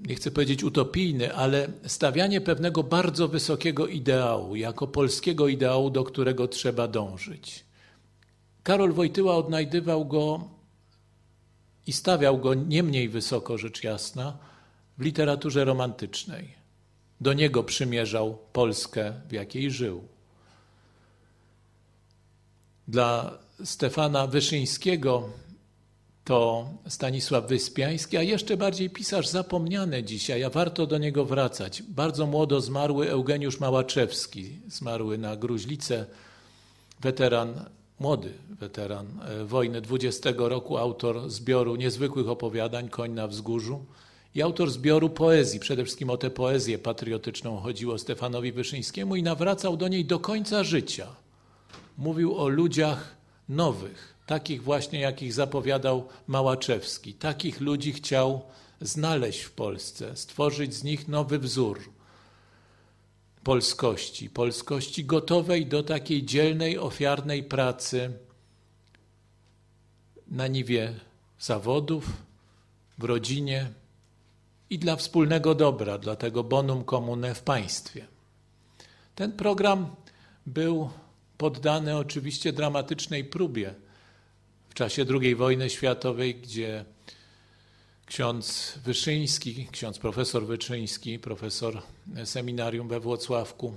nie chcę powiedzieć utopijny, ale stawianie pewnego bardzo wysokiego ideału, jako polskiego ideału, do którego trzeba dążyć. Karol Wojtyła odnajdywał go i stawiał go nie mniej wysoko, rzecz jasna, w literaturze romantycznej. Do niego przymierzał Polskę, w jakiej żył. Dla Stefana Wyszyńskiego to Stanisław Wyspiański, a jeszcze bardziej pisarz zapomniany dzisiaj, a warto do niego wracać. Bardzo młodo zmarły Eugeniusz Małaczewski, zmarły na gruźlicę, weteran, młody weteran e, wojny 20 roku, autor zbioru niezwykłych opowiadań Koń na wzgórzu i autor zbioru poezji. Przede wszystkim o tę poezję patriotyczną chodziło Stefanowi Wyszyńskiemu i nawracał do niej do końca życia. Mówił o ludziach nowych takich właśnie, jakich zapowiadał Małaczewski. Takich ludzi chciał znaleźć w Polsce, stworzyć z nich nowy wzór polskości, polskości gotowej do takiej dzielnej, ofiarnej pracy na niwie zawodów, w rodzinie i dla wspólnego dobra, dla tego bonum komune w państwie. Ten program był poddany oczywiście dramatycznej próbie w czasie II wojny światowej, gdzie ksiądz Wyszyński, ksiądz profesor Wyszyński, profesor seminarium we Włocławku,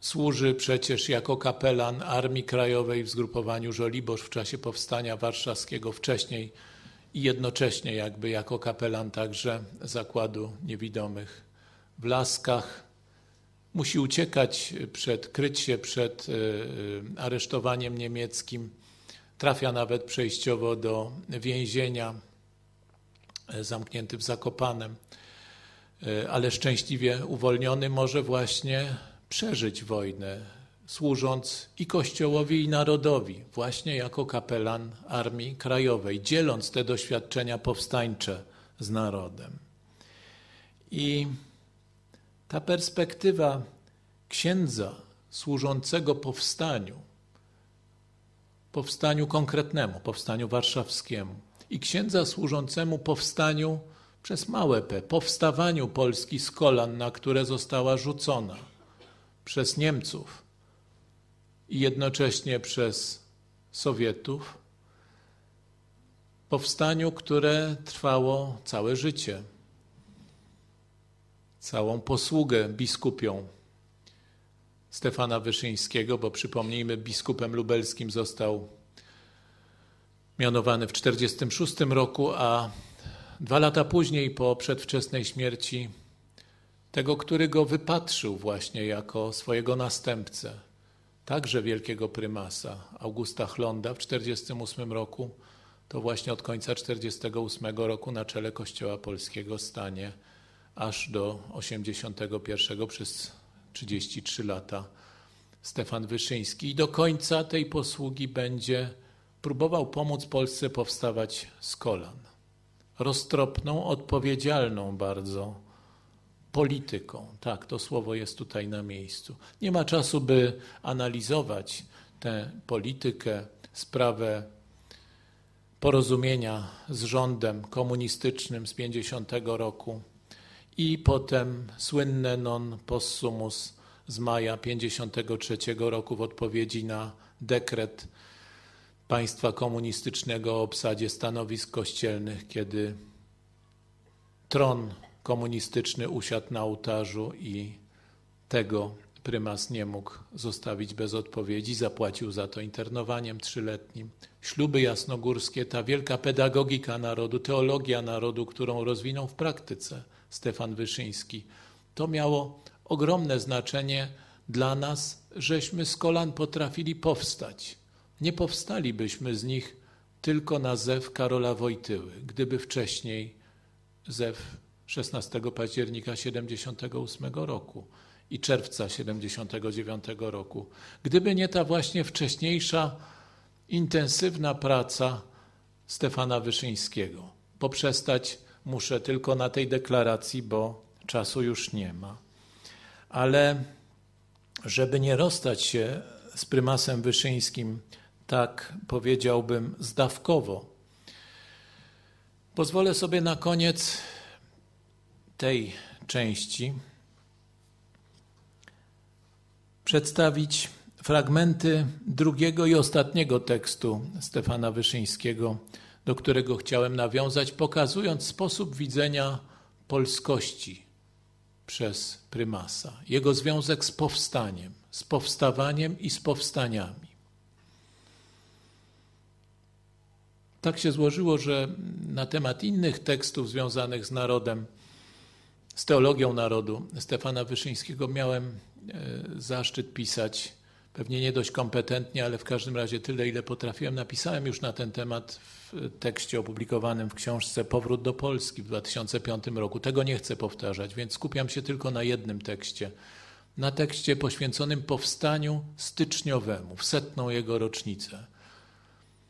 służy przecież jako kapelan Armii Krajowej w zgrupowaniu Żoliborz w czasie powstania warszawskiego wcześniej i jednocześnie jakby jako kapelan także Zakładu Niewidomych w Laskach musi uciekać przed krycie, przed e, e, aresztowaniem niemieckim. Trafia nawet przejściowo do więzienia, e, zamknięty w Zakopanem, ale szczęśliwie uwolniony może właśnie przeżyć wojnę, służąc i Kościołowi, i narodowi, właśnie jako kapelan Armii Krajowej, dzieląc te doświadczenia powstańcze z narodem. I ta perspektywa księdza służącego powstaniu, powstaniu konkretnemu, powstaniu warszawskiemu i księdza służącemu powstaniu przez małe p, powstawaniu Polski z kolan, na które została rzucona przez Niemców i jednocześnie przez Sowietów, powstaniu, które trwało całe życie całą posługę biskupią Stefana Wyszyńskiego, bo przypomnijmy, biskupem lubelskim został mianowany w 1946 roku, a dwa lata później po przedwczesnej śmierci tego, który go wypatrzył właśnie jako swojego następcę, także wielkiego prymasa, Augusta Chlonda w 1948 roku, to właśnie od końca 1948 roku na czele Kościoła Polskiego stanie aż do 81 przez 33 lata Stefan Wyszyński i do końca tej posługi będzie próbował pomóc Polsce powstawać z kolan. Roztropną, odpowiedzialną bardzo polityką. Tak, to słowo jest tutaj na miejscu. Nie ma czasu, by analizować tę politykę, sprawę porozumienia z rządem komunistycznym z 50 roku i potem słynne non possumus z maja 53 roku w odpowiedzi na dekret państwa komunistycznego o obsadzie stanowisk kościelnych, kiedy tron komunistyczny usiadł na ołtarzu i tego prymas nie mógł zostawić bez odpowiedzi, zapłacił za to internowaniem trzyletnim. Śluby jasnogórskie, ta wielka pedagogika narodu, teologia narodu, którą rozwinął w praktyce – Stefan Wyszyński. To miało ogromne znaczenie dla nas, żeśmy z kolan potrafili powstać. Nie powstalibyśmy z nich tylko na zew Karola Wojtyły, gdyby wcześniej zew 16 października 78 roku i czerwca 79 roku. Gdyby nie ta właśnie wcześniejsza intensywna praca Stefana Wyszyńskiego, poprzestać muszę tylko na tej deklaracji, bo czasu już nie ma. Ale żeby nie rozstać się z prymasem Wyszyńskim, tak powiedziałbym zdawkowo, pozwolę sobie na koniec tej części przedstawić fragmenty drugiego i ostatniego tekstu Stefana Wyszyńskiego do którego chciałem nawiązać, pokazując sposób widzenia polskości przez prymasa, jego związek z powstaniem, z powstawaniem i z powstaniami. Tak się złożyło, że na temat innych tekstów związanych z narodem, z teologią narodu Stefana Wyszyńskiego miałem e, zaszczyt pisać pewnie nie dość kompetentnie, ale w każdym razie tyle, ile potrafiłem. Napisałem już na ten temat w tekście opublikowanym w książce Powrót do Polski w 2005 roku. Tego nie chcę powtarzać, więc skupiam się tylko na jednym tekście. Na tekście poświęconym powstaniu styczniowemu, w setną jego rocznicę.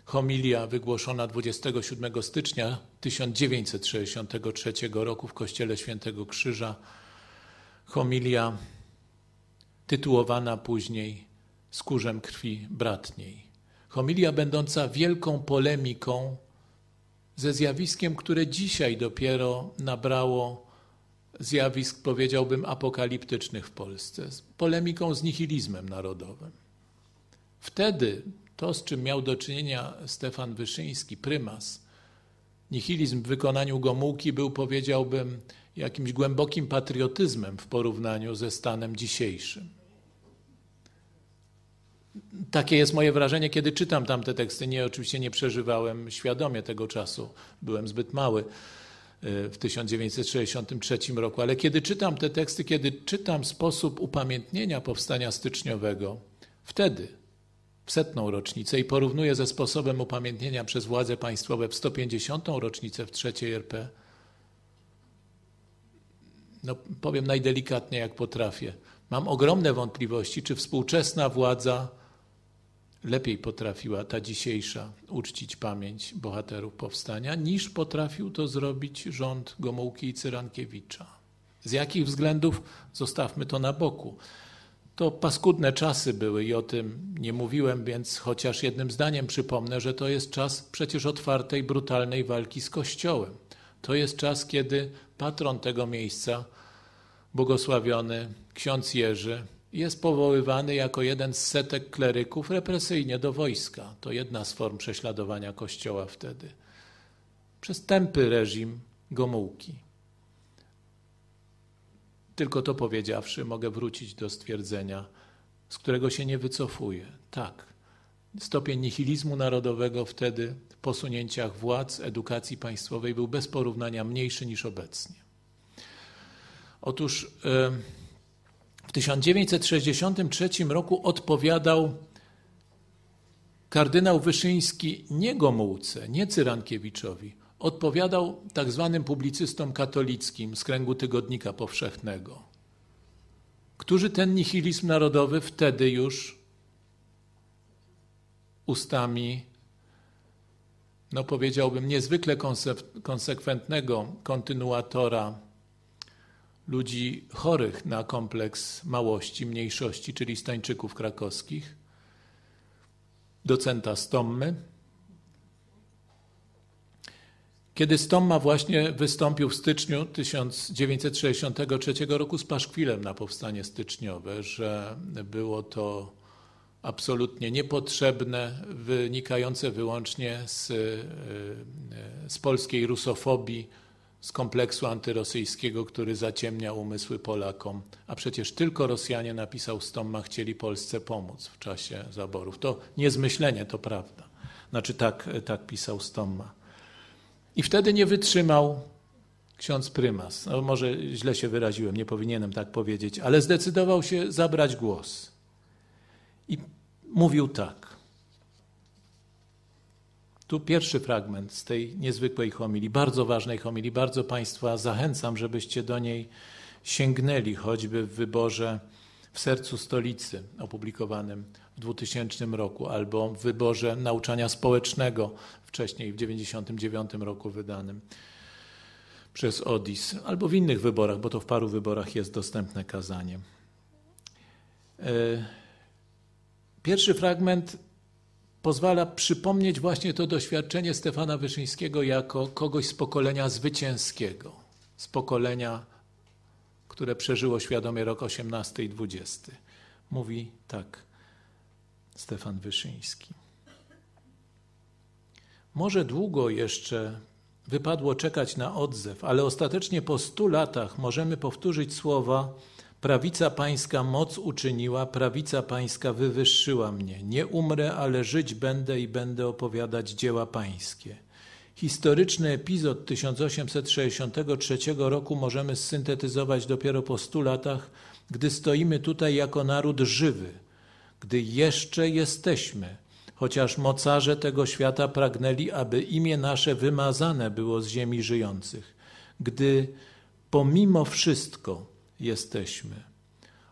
Homilia wygłoszona 27 stycznia 1963 roku w kościele Świętego Krzyża. Homilia tytułowana później z kurzem krwi bratniej. Homilia będąca wielką polemiką ze zjawiskiem, które dzisiaj dopiero nabrało zjawisk, powiedziałbym, apokaliptycznych w Polsce, z polemiką z nihilizmem narodowym. Wtedy to, z czym miał do czynienia Stefan Wyszyński, prymas, nihilizm w wykonaniu Gomułki był, powiedziałbym, jakimś głębokim patriotyzmem w porównaniu ze stanem dzisiejszym. Takie jest moje wrażenie, kiedy czytam tamte teksty. Nie, oczywiście nie przeżywałem świadomie tego czasu, byłem zbyt mały e, w 1963 roku, ale kiedy czytam te teksty, kiedy czytam sposób upamiętnienia powstania styczniowego, wtedy, w setną rocznicę i porównuję ze sposobem upamiętnienia przez władze państwowe w 150. rocznicę w III RP, no powiem najdelikatniej jak potrafię, mam ogromne wątpliwości, czy współczesna władza lepiej potrafiła ta dzisiejsza uczcić pamięć bohaterów powstania, niż potrafił to zrobić rząd Gomułki i Cyrankiewicza. Z jakich względów zostawmy to na boku. To paskudne czasy były i o tym nie mówiłem, więc chociaż jednym zdaniem przypomnę, że to jest czas przecież otwartej, brutalnej walki z Kościołem. To jest czas, kiedy patron tego miejsca, błogosławiony ksiądz Jerzy, jest powoływany jako jeden z setek kleryków represyjnie do wojska. To jedna z form prześladowania Kościoła wtedy. Przez tępy reżim Gomułki. Tylko to powiedziawszy, mogę wrócić do stwierdzenia, z którego się nie wycofuję. Tak, stopień nihilizmu narodowego wtedy w posunięciach władz edukacji państwowej był bez porównania mniejszy niż obecnie. Otóż. Yy, w 1963 roku odpowiadał kardynał Wyszyński nie Gomułce, nie Cyrankiewiczowi, odpowiadał tak zwanym publicystom katolickim z kręgu Tygodnika Powszechnego, którzy ten nihilizm narodowy wtedy już ustami, no powiedziałbym, niezwykle konsekwentnego kontynuatora ludzi chorych na kompleks małości, mniejszości, czyli Stańczyków krakowskich, docenta Stommy. Kiedy Stomma właśnie wystąpił w styczniu 1963 roku z paszkwilem na powstanie styczniowe, że było to absolutnie niepotrzebne, wynikające wyłącznie z, y, y, z polskiej rusofobii, z kompleksu antyrosyjskiego, który zaciemnia umysły Polakom. A przecież tylko Rosjanie, napisał Stomma, chcieli Polsce pomóc w czasie zaborów. To niezmyślenie, to prawda. Znaczy tak, tak pisał Stomma. I wtedy nie wytrzymał ksiądz prymas. No, może źle się wyraziłem, nie powinienem tak powiedzieć, ale zdecydował się zabrać głos. I mówił tak. Tu pierwszy fragment z tej niezwykłej homilii, bardzo ważnej homilii. Bardzo Państwa zachęcam, żebyście do niej sięgnęli, choćby w wyborze w sercu stolicy opublikowanym w 2000 roku, albo w wyborze nauczania społecznego wcześniej w 1999 roku wydanym przez Odis, albo w innych wyborach, bo to w paru wyborach jest dostępne kazanie. E, pierwszy fragment pozwala przypomnieć właśnie to doświadczenie Stefana Wyszyńskiego jako kogoś z pokolenia zwycięskiego, z pokolenia, które przeżyło świadomie rok 18 i 20. Mówi tak Stefan Wyszyński. Może długo jeszcze wypadło czekać na odzew, ale ostatecznie po stu latach możemy powtórzyć słowa Prawica pańska moc uczyniła, prawica pańska wywyższyła mnie. Nie umrę, ale żyć będę i będę opowiadać dzieła pańskie. Historyczny epizod 1863 roku możemy syntetyzować dopiero po stu latach, gdy stoimy tutaj jako naród żywy, gdy jeszcze jesteśmy, chociaż mocarze tego świata pragnęli, aby imię nasze wymazane było z ziemi żyjących, gdy pomimo wszystko jesteśmy.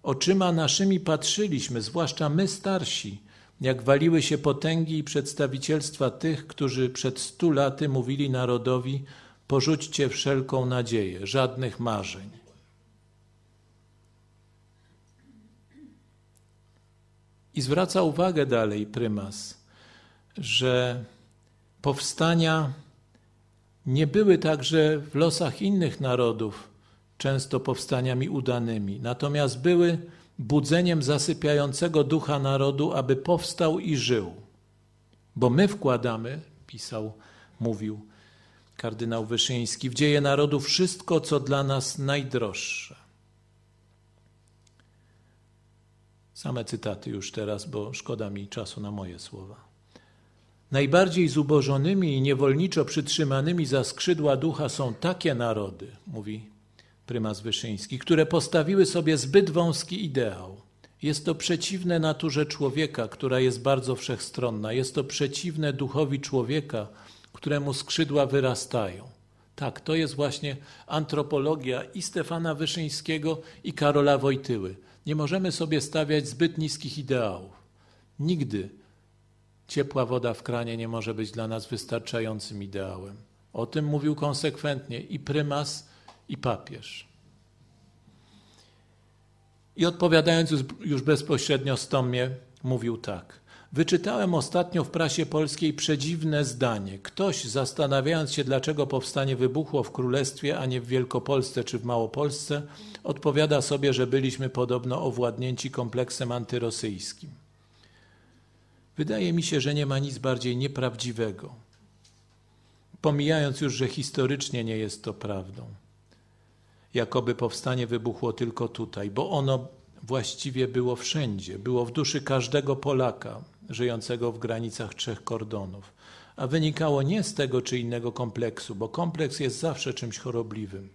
Oczyma naszymi patrzyliśmy, zwłaszcza my starsi, jak waliły się potęgi i przedstawicielstwa tych, którzy przed stu laty mówili narodowi: porzućcie wszelką nadzieję, żadnych marzeń. I zwraca uwagę dalej prymas, że powstania nie były także w losach innych narodów, często powstaniami udanymi. Natomiast były budzeniem zasypiającego ducha narodu, aby powstał i żył. Bo my wkładamy, pisał, mówił kardynał Wyszyński, w dzieje narodu wszystko, co dla nas najdroższe. Same cytaty już teraz, bo szkoda mi czasu na moje słowa. Najbardziej zubożonymi i niewolniczo przytrzymanymi za skrzydła ducha są takie narody, mówi prymas Wyszyński, które postawiły sobie zbyt wąski ideał. Jest to przeciwne naturze człowieka, która jest bardzo wszechstronna. Jest to przeciwne duchowi człowieka, któremu skrzydła wyrastają. Tak, to jest właśnie antropologia i Stefana Wyszyńskiego, i Karola Wojtyły. Nie możemy sobie stawiać zbyt niskich ideałów. Nigdy ciepła woda w kranie nie może być dla nas wystarczającym ideałem. O tym mówił konsekwentnie i prymas i papież. I odpowiadając już bezpośrednio Stomie, mówił tak. Wyczytałem ostatnio w prasie polskiej przedziwne zdanie. Ktoś, zastanawiając się, dlaczego powstanie wybuchło w królestwie, a nie w Wielkopolsce czy w Małopolsce, odpowiada sobie, że byliśmy podobno owładnięci kompleksem antyrosyjskim. Wydaje mi się, że nie ma nic bardziej nieprawdziwego. Pomijając już, że historycznie nie jest to prawdą jakoby powstanie wybuchło tylko tutaj, bo ono właściwie było wszędzie, było w duszy każdego Polaka żyjącego w granicach trzech kordonów. A wynikało nie z tego czy innego kompleksu, bo kompleks jest zawsze czymś chorobliwym,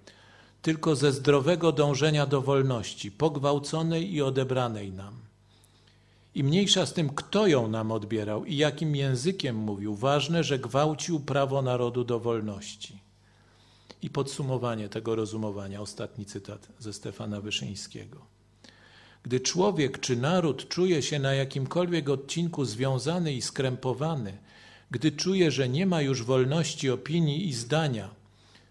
tylko ze zdrowego dążenia do wolności, pogwałconej i odebranej nam. I mniejsza z tym, kto ją nam odbierał i jakim językiem mówił, ważne, że gwałcił prawo narodu do wolności i podsumowanie tego rozumowania, ostatni cytat ze Stefana Wyszyńskiego. Gdy człowiek czy naród czuje się na jakimkolwiek odcinku związany i skrępowany, gdy czuje, że nie ma już wolności opinii i zdania,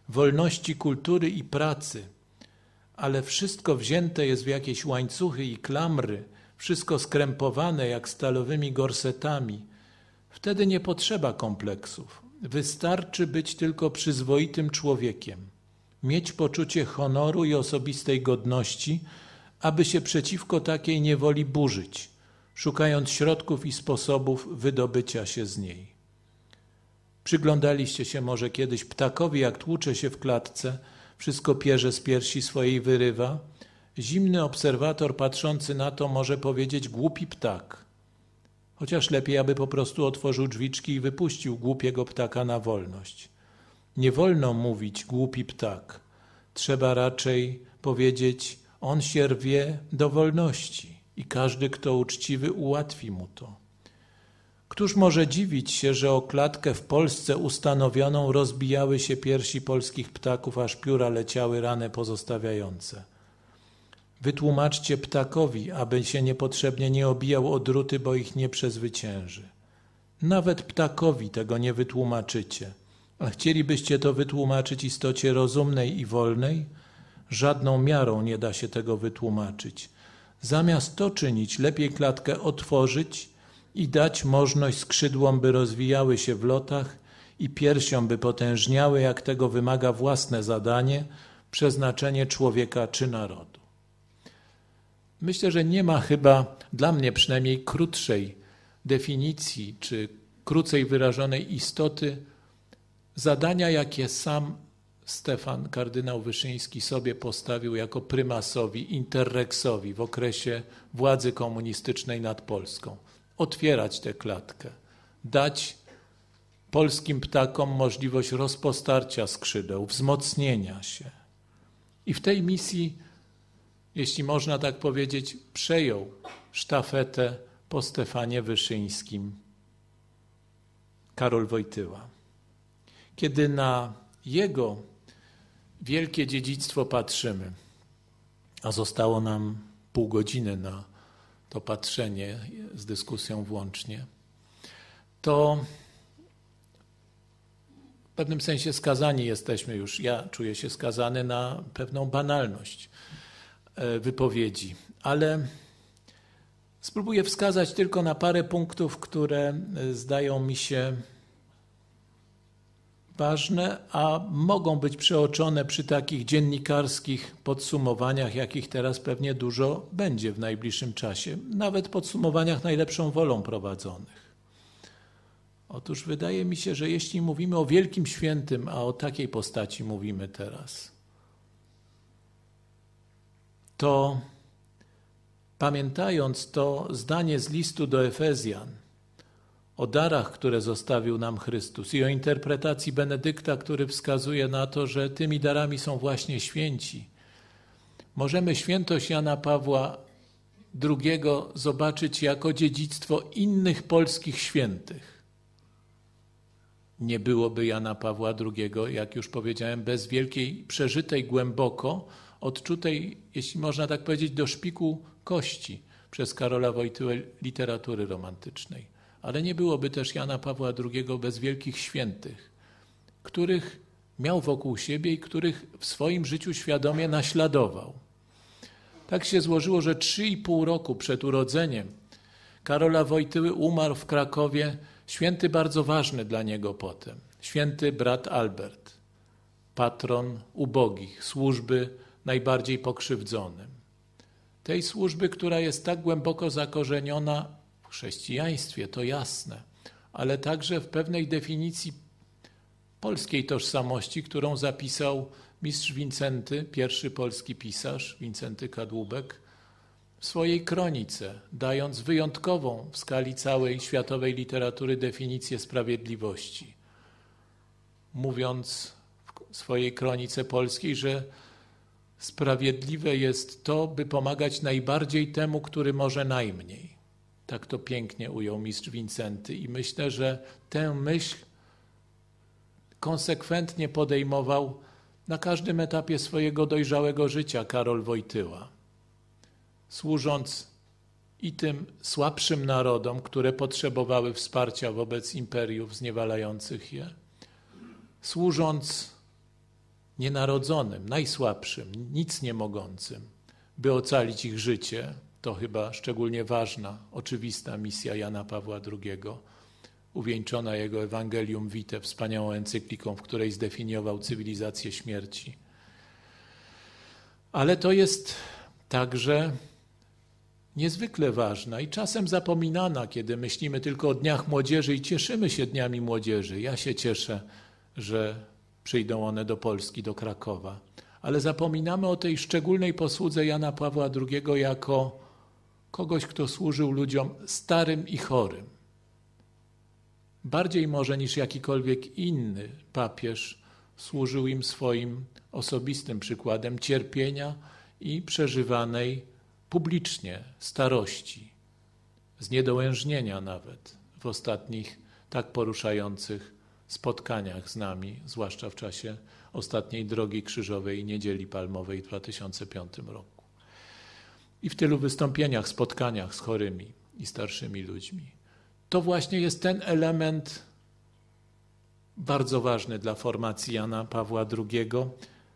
wolności kultury i pracy, ale wszystko wzięte jest w jakieś łańcuchy i klamry, wszystko skrępowane jak stalowymi gorsetami, wtedy nie potrzeba kompleksów. Wystarczy być tylko przyzwoitym człowiekiem, mieć poczucie honoru i osobistej godności, aby się przeciwko takiej niewoli burzyć, szukając środków i sposobów wydobycia się z niej. Przyglądaliście się może kiedyś ptakowi, jak tłucze się w klatce, wszystko pierze z piersi swojej wyrywa. Zimny obserwator patrzący na to może powiedzieć głupi ptak chociaż lepiej, aby po prostu otworzył drzwiczki i wypuścił głupiego ptaka na wolność. Nie wolno mówić głupi ptak. Trzeba raczej powiedzieć on się rwie do wolności i każdy, kto uczciwy, ułatwi mu to. Któż może dziwić się, że o klatkę w Polsce ustanowioną rozbijały się piersi polskich ptaków, aż pióra leciały rane pozostawiające? Wytłumaczcie ptakowi, aby się niepotrzebnie nie obijał o druty, bo ich nie przezwycięży. Nawet ptakowi tego nie wytłumaczycie. A chcielibyście to wytłumaczyć istocie rozumnej i wolnej? Żadną miarą nie da się tego wytłumaczyć. Zamiast to czynić, lepiej klatkę otworzyć i dać możność skrzydłom, by rozwijały się w lotach i piersiom, by potężniały, jak tego wymaga własne zadanie, przeznaczenie człowieka czy narodu. Myślę, że nie ma chyba, dla mnie przynajmniej, krótszej definicji czy krócej wyrażonej istoty zadania, jakie sam Stefan kardynał Wyszyński sobie postawił jako prymasowi, interreksowi w okresie władzy komunistycznej nad Polską. Otwierać tę klatkę, dać polskim ptakom możliwość rozpostarcia skrzydeł, wzmocnienia się. I w tej misji jeśli można tak powiedzieć, przejął sztafetę po Stefanie Wyszyńskim Karol Wojtyła. Kiedy na jego wielkie dziedzictwo patrzymy, a zostało nam pół godziny na to patrzenie z dyskusją włącznie, to w pewnym sensie skazani jesteśmy już, ja czuję się skazany na pewną banalność. E, wypowiedzi, ale spróbuję wskazać tylko na parę punktów, które e, zdają mi się ważne, a mogą być przeoczone przy takich dziennikarskich podsumowaniach, jakich teraz pewnie dużo będzie w najbliższym czasie, nawet podsumowaniach najlepszą wolą prowadzonych. Otóż wydaje mi się, że jeśli mówimy o wielkim świętym, a o takiej postaci mówimy teraz, to pamiętając to zdanie z listu do Efezjan o darach, które zostawił nam Chrystus i o interpretacji Benedykta, który wskazuje na to, że tymi darami są właśnie święci, możemy świętość Jana Pawła II zobaczyć jako dziedzictwo innych polskich świętych. Nie byłoby Jana Pawła II, jak już powiedziałem, bez wielkiej, przeżytej głęboko, odczutej, jeśli można tak powiedzieć, do szpiku kości przez Karola Wojtyłę literatury romantycznej. Ale nie byłoby też Jana Pawła II bez wielkich świętych, których miał wokół siebie i których w swoim życiu świadomie naśladował. Tak się złożyło, że trzy i pół roku przed urodzeniem Karola Wojtyły umarł w Krakowie święty bardzo ważny dla niego potem, święty brat Albert, patron ubogich, służby najbardziej pokrzywdzonym. Tej służby, która jest tak głęboko zakorzeniona w chrześcijaństwie, to jasne, ale także w pewnej definicji polskiej tożsamości, którą zapisał mistrz Wincenty, pierwszy polski pisarz, Wincenty Kadłubek, w swojej kronice, dając wyjątkową w skali całej światowej literatury definicję sprawiedliwości. Mówiąc w swojej kronice polskiej, że Sprawiedliwe jest to, by pomagać najbardziej temu, który może najmniej. Tak to pięknie ujął mistrz Wincenty i myślę, że tę myśl konsekwentnie podejmował na każdym etapie swojego dojrzałego życia Karol Wojtyła. Służąc i tym słabszym narodom, które potrzebowały wsparcia wobec imperiów zniewalających je, służąc nienarodzonym, najsłabszym, nic nie mogącym, by ocalić ich życie, to chyba szczególnie ważna, oczywista misja Jana Pawła II, uwieńczona jego Ewangelium Vitae, wspaniałą encykliką, w której zdefiniował cywilizację śmierci. Ale to jest także niezwykle ważna i czasem zapominana, kiedy myślimy tylko o dniach młodzieży i cieszymy się dniami młodzieży. Ja się cieszę, że przyjdą one do Polski, do Krakowa. Ale zapominamy o tej szczególnej posłudze Jana Pawła II jako kogoś, kto służył ludziom starym i chorym. Bardziej może niż jakikolwiek inny papież służył im swoim osobistym przykładem cierpienia i przeżywanej publicznie starości, zniedołężnienia nawet w ostatnich tak poruszających spotkaniach z nami, zwłaszcza w czasie ostatniej drogi krzyżowej i niedzieli palmowej w 2005 roku. I w tylu wystąpieniach, spotkaniach z chorymi i starszymi ludźmi. To właśnie jest ten element bardzo ważny dla formacji Jana Pawła II,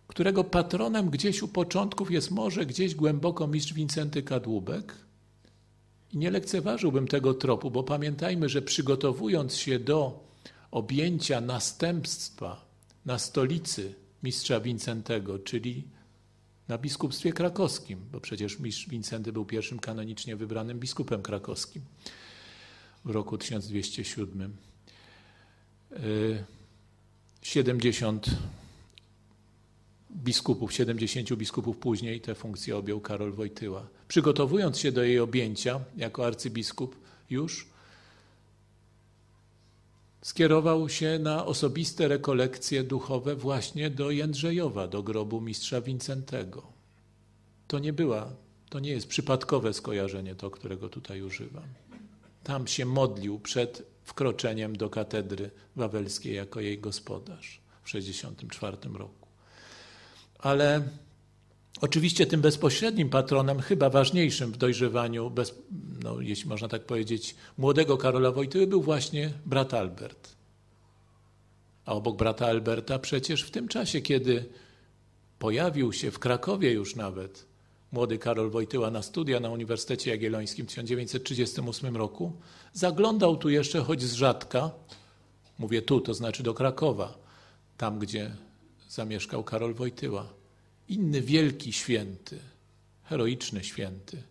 którego patronem gdzieś u początków jest może gdzieś głęboko mistrz Wincenty Kadłubek. I nie lekceważyłbym tego tropu, bo pamiętajmy, że przygotowując się do objęcia następstwa na stolicy mistrza Wincentego, czyli na biskupstwie krakowskim, bo przecież mistrz Wincenty był pierwszym kanonicznie wybranym biskupem krakowskim w roku 1207. 70 y, biskupów, 70 biskupów później tę funkcję objął Karol Wojtyła. Przygotowując się do jej objęcia jako arcybiskup, już skierował się na osobiste rekolekcje duchowe właśnie do Jędrzejowa, do grobu mistrza Wincentego. To nie była, to nie jest przypadkowe skojarzenie to, którego tutaj używam. Tam się modlił przed wkroczeniem do katedry wawelskiej jako jej gospodarz w 1964 roku. Ale Oczywiście tym bezpośrednim patronem, chyba ważniejszym w dojrzewaniu, bez, no, jeśli można tak powiedzieć, młodego Karola Wojtyły był właśnie brat Albert. A obok brata Alberta przecież w tym czasie, kiedy pojawił się w Krakowie już nawet młody Karol Wojtyła na studia na Uniwersytecie Jagiellońskim w 1938 roku, zaglądał tu jeszcze choć z rzadka, mówię tu, to znaczy do Krakowa, tam gdzie zamieszkał Karol Wojtyła inny wielki święty, heroiczny święty,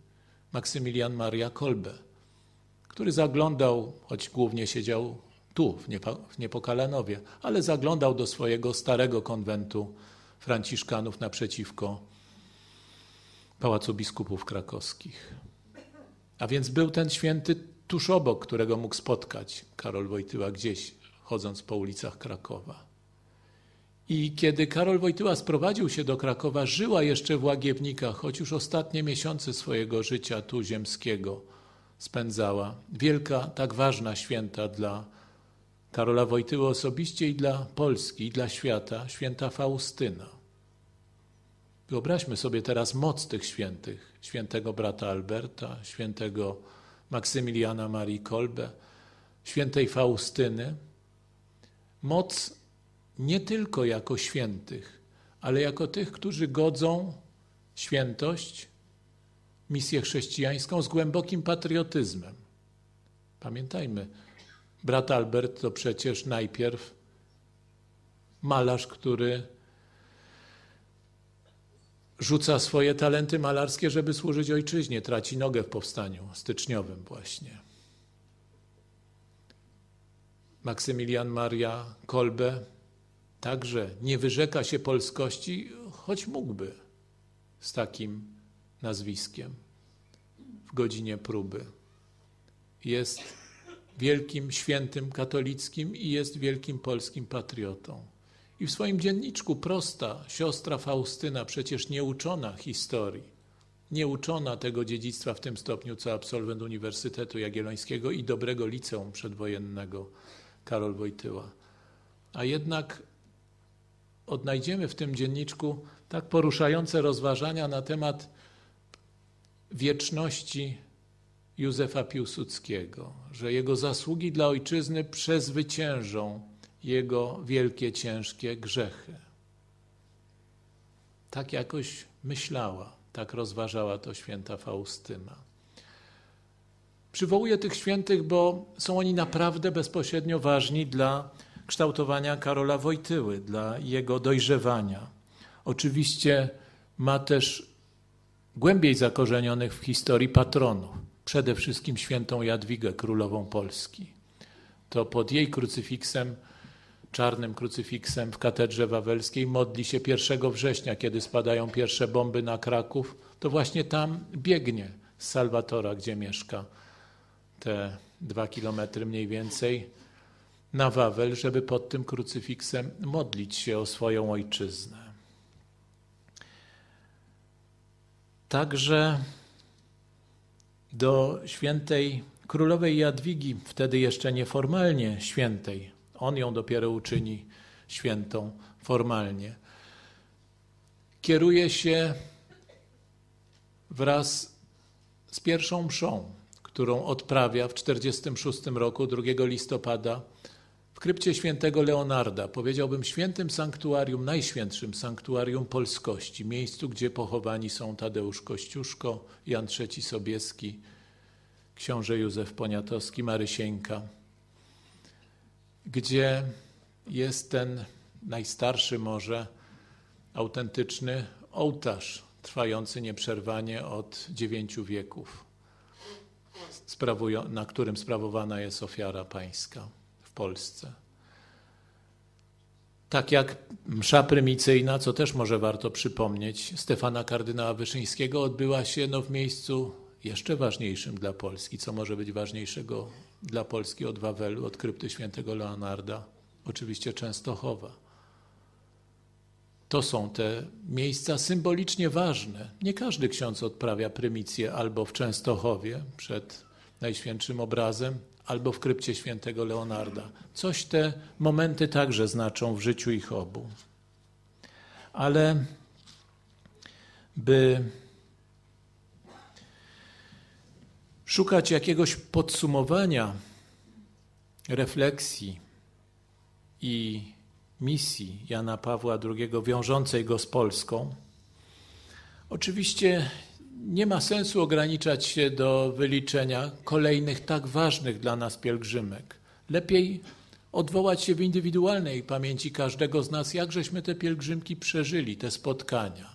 Maksymilian Maria Kolbe, który zaglądał, choć głównie siedział tu, w Niepokalanowie, ale zaglądał do swojego starego konwentu franciszkanów naprzeciwko Pałacu Biskupów Krakowskich. A więc był ten święty tuż obok, którego mógł spotkać Karol Wojtyła gdzieś, chodząc po ulicach Krakowa. I kiedy Karol Wojtyła sprowadził się do Krakowa, żyła jeszcze w Łagiewnikach, choć już ostatnie miesiące swojego życia tu ziemskiego spędzała. Wielka, tak ważna święta dla Karola Wojtyły osobiście i dla Polski, i dla świata, święta Faustyna. Wyobraźmy sobie teraz moc tych świętych, świętego brata Alberta, świętego Maksymiliana Marii Kolbe, świętej Faustyny. Moc nie tylko jako świętych, ale jako tych, którzy godzą świętość, misję chrześcijańską z głębokim patriotyzmem. Pamiętajmy, brat Albert to przecież najpierw malarz, który rzuca swoje talenty malarskie, żeby służyć ojczyźnie, traci nogę w powstaniu styczniowym właśnie. Maksymilian Maria Kolbe także nie wyrzeka się polskości, choć mógłby z takim nazwiskiem w godzinie próby. Jest wielkim świętym katolickim i jest wielkim polskim patriotą. I w swoim dzienniczku prosta siostra Faustyna, przecież nieuczona historii, nieuczona tego dziedzictwa w tym stopniu, co absolwent Uniwersytetu Jagiellońskiego i dobrego liceum przedwojennego Karol Wojtyła. A jednak odnajdziemy w tym dzienniczku tak poruszające rozważania na temat wieczności Józefa Piłsudskiego, że jego zasługi dla ojczyzny przezwyciężą jego wielkie, ciężkie grzechy. Tak jakoś myślała, tak rozważała to święta Faustyna. Przywołuję tych świętych, bo są oni naprawdę bezpośrednio ważni dla kształtowania Karola Wojtyły, dla jego dojrzewania. Oczywiście ma też głębiej zakorzenionych w historii patronów, przede wszystkim świętą Jadwigę, królową Polski. To pod jej krucyfiksem, czarnym krucyfiksem w katedrze wawelskiej modli się 1 września, kiedy spadają pierwsze bomby na Kraków. To właśnie tam biegnie z Salwatora, gdzie mieszka te dwa kilometry mniej więcej na Wawel, żeby pod tym krucyfiksem modlić się o swoją ojczyznę. Także do świętej królowej Jadwigi, wtedy jeszcze nieformalnie świętej, on ją dopiero uczyni świętą formalnie, kieruje się wraz z pierwszą mszą, którą odprawia w 1946 roku 2 listopada w krypcie świętego Leonarda, powiedziałbym świętym sanktuarium, najświętszym sanktuarium polskości, miejscu, gdzie pochowani są Tadeusz Kościuszko, Jan III Sobieski, książę Józef Poniatowski, Marysieńka, gdzie jest ten najstarszy może autentyczny ołtarz trwający nieprzerwanie od dziewięciu wieków, na którym sprawowana jest ofiara pańska. Polsce. Tak jak msza prymicyjna, co też może warto przypomnieć, Stefana kardynała Wyszyńskiego odbyła się no, w miejscu jeszcze ważniejszym dla Polski. Co może być ważniejszego dla Polski od Wawelu, od krypty świętego Leonarda? Oczywiście Częstochowa. To są te miejsca symbolicznie ważne. Nie każdy ksiądz odprawia prymicję albo w Częstochowie przed Najświętszym Obrazem, albo w krypcie świętego Leonarda. Coś te momenty także znaczą w życiu ich obu. Ale by szukać jakiegoś podsumowania refleksji i misji Jana Pawła II wiążącej go z Polską, oczywiście nie ma sensu ograniczać się do wyliczenia kolejnych tak ważnych dla nas pielgrzymek. Lepiej odwołać się w indywidualnej pamięci każdego z nas, jak żeśmy te pielgrzymki przeżyli, te spotkania.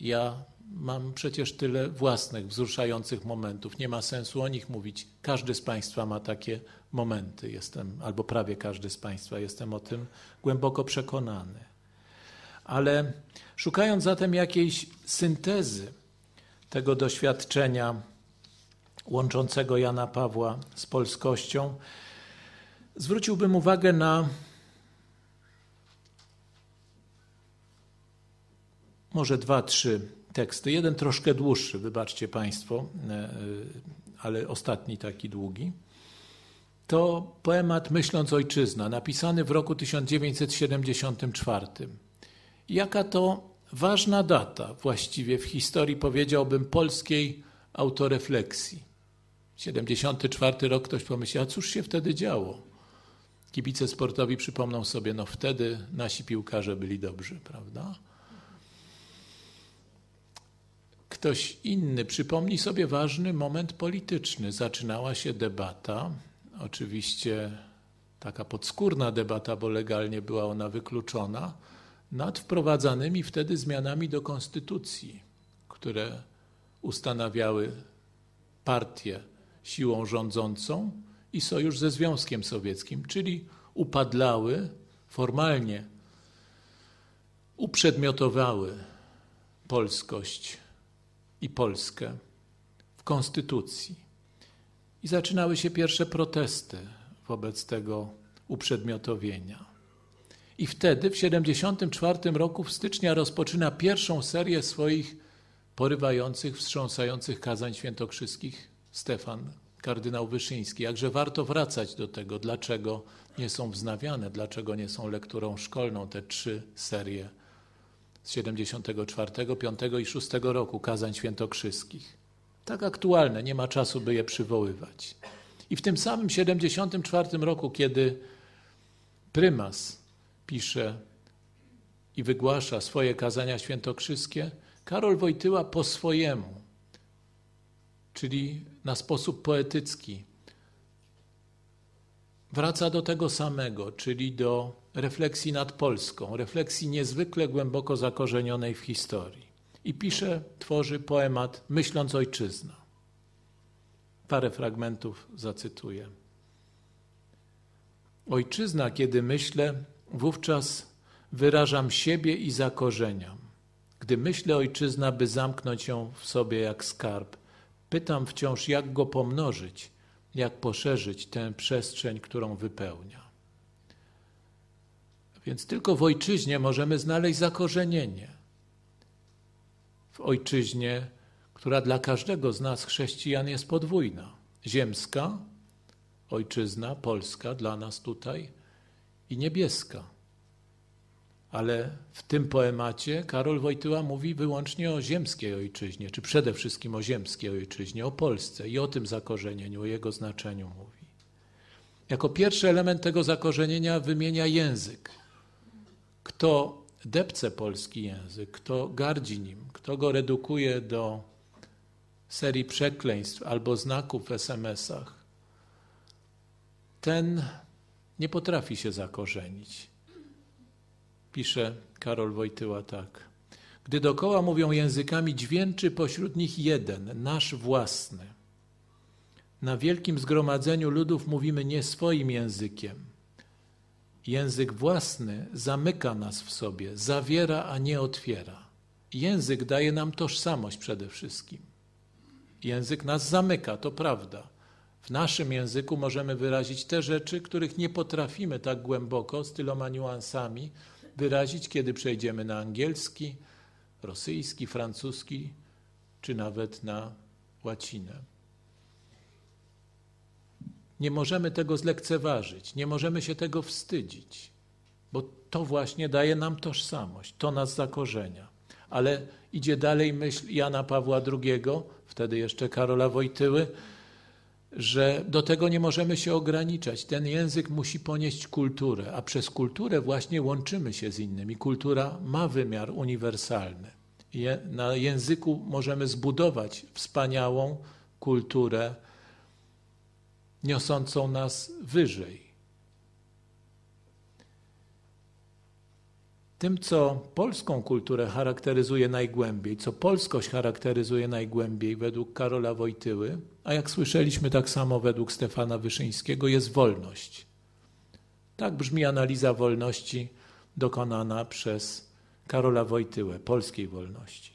Ja mam przecież tyle własnych, wzruszających momentów. Nie ma sensu o nich mówić. Każdy z Państwa ma takie momenty. Jestem, albo prawie każdy z Państwa, jestem o tym głęboko przekonany. Ale szukając zatem jakiejś syntezy, tego doświadczenia łączącego Jana Pawła z polskością, zwróciłbym uwagę na może dwa, trzy teksty. Jeden troszkę dłuższy, wybaczcie Państwo, e, e, ale ostatni taki długi. To poemat Myśląc Ojczyzna, napisany w roku 1974. Jaka to ważna data właściwie w historii, powiedziałbym, polskiej autorefleksji. 74 rok ktoś pomyśli, a cóż się wtedy działo? Kibice sportowi przypomną sobie, no wtedy nasi piłkarze byli dobrzy, prawda? Ktoś inny przypomni sobie ważny moment polityczny. Zaczynała się debata, oczywiście taka podskórna debata, bo legalnie była ona wykluczona nad wprowadzanymi wtedy zmianami do konstytucji, które ustanawiały partię siłą rządzącą i sojusz ze Związkiem Sowieckim, czyli upadlały formalnie, uprzedmiotowały polskość i Polskę w konstytucji. I zaczynały się pierwsze protesty wobec tego uprzedmiotowienia. I wtedy w 74 roku w stycznia rozpoczyna pierwszą serię swoich porywających, wstrząsających kazań świętokrzyskich Stefan, kardynał Wyszyński. Jakże warto wracać do tego, dlaczego nie są wznawiane, dlaczego nie są lekturą szkolną te trzy serie z 74, 5 i 6 roku kazań świętokrzyskich. Tak aktualne, nie ma czasu, by je przywoływać. I w tym samym 74 roku, kiedy prymas pisze i wygłasza swoje kazania świętokrzyskie, Karol Wojtyła po swojemu, czyli na sposób poetycki, wraca do tego samego, czyli do refleksji nad Polską, refleksji niezwykle głęboko zakorzenionej w historii. I pisze, tworzy poemat Myśląc Ojczyzna. Parę fragmentów zacytuję. Ojczyzna, kiedy myślę, wówczas wyrażam siebie i zakorzeniam. Gdy myślę ojczyzna, by zamknąć ją w sobie jak skarb, pytam wciąż, jak go pomnożyć, jak poszerzyć tę przestrzeń, którą wypełnia. Więc tylko w ojczyźnie możemy znaleźć zakorzenienie. W ojczyźnie, która dla każdego z nas chrześcijan jest podwójna. Ziemska, ojczyzna, Polska dla nas tutaj – i niebieska. Ale w tym poemacie Karol Wojtyła mówi wyłącznie o ziemskiej ojczyźnie, czy przede wszystkim o ziemskiej ojczyźnie, o Polsce i o tym zakorzenieniu, o jego znaczeniu mówi. Jako pierwszy element tego zakorzenienia wymienia język. Kto depce polski język, kto gardzi nim, kto go redukuje do serii przekleństw albo znaków w SMS-ach, ten nie potrafi się zakorzenić. Pisze Karol Wojtyła tak. Gdy dokoła mówią językami, dźwięczy pośród nich jeden, nasz własny. Na wielkim zgromadzeniu ludów mówimy nie swoim językiem. Język własny zamyka nas w sobie, zawiera, a nie otwiera. Język daje nam tożsamość przede wszystkim. Język nas zamyka, to prawda w naszym języku możemy wyrazić te rzeczy, których nie potrafimy tak głęboko, z tyloma niuansami, wyrazić, kiedy przejdziemy na angielski, rosyjski, francuski, czy nawet na łacinę. Nie możemy tego zlekceważyć, nie możemy się tego wstydzić, bo to właśnie daje nam tożsamość, to nas zakorzenia. Ale idzie dalej myśl Jana Pawła II, wtedy jeszcze Karola Wojtyły, że do tego nie możemy się ograniczać. Ten język musi ponieść kulturę, a przez kulturę właśnie łączymy się z innymi. Kultura ma wymiar uniwersalny. Je, na języku możemy zbudować wspaniałą kulturę niosącą nas wyżej. Tym, co polską kulturę charakteryzuje najgłębiej, co polskość charakteryzuje najgłębiej według Karola Wojtyły, a jak słyszeliśmy tak samo według Stefana Wyszyńskiego, jest wolność. Tak brzmi analiza wolności dokonana przez Karola Wojtyłę, polskiej wolności.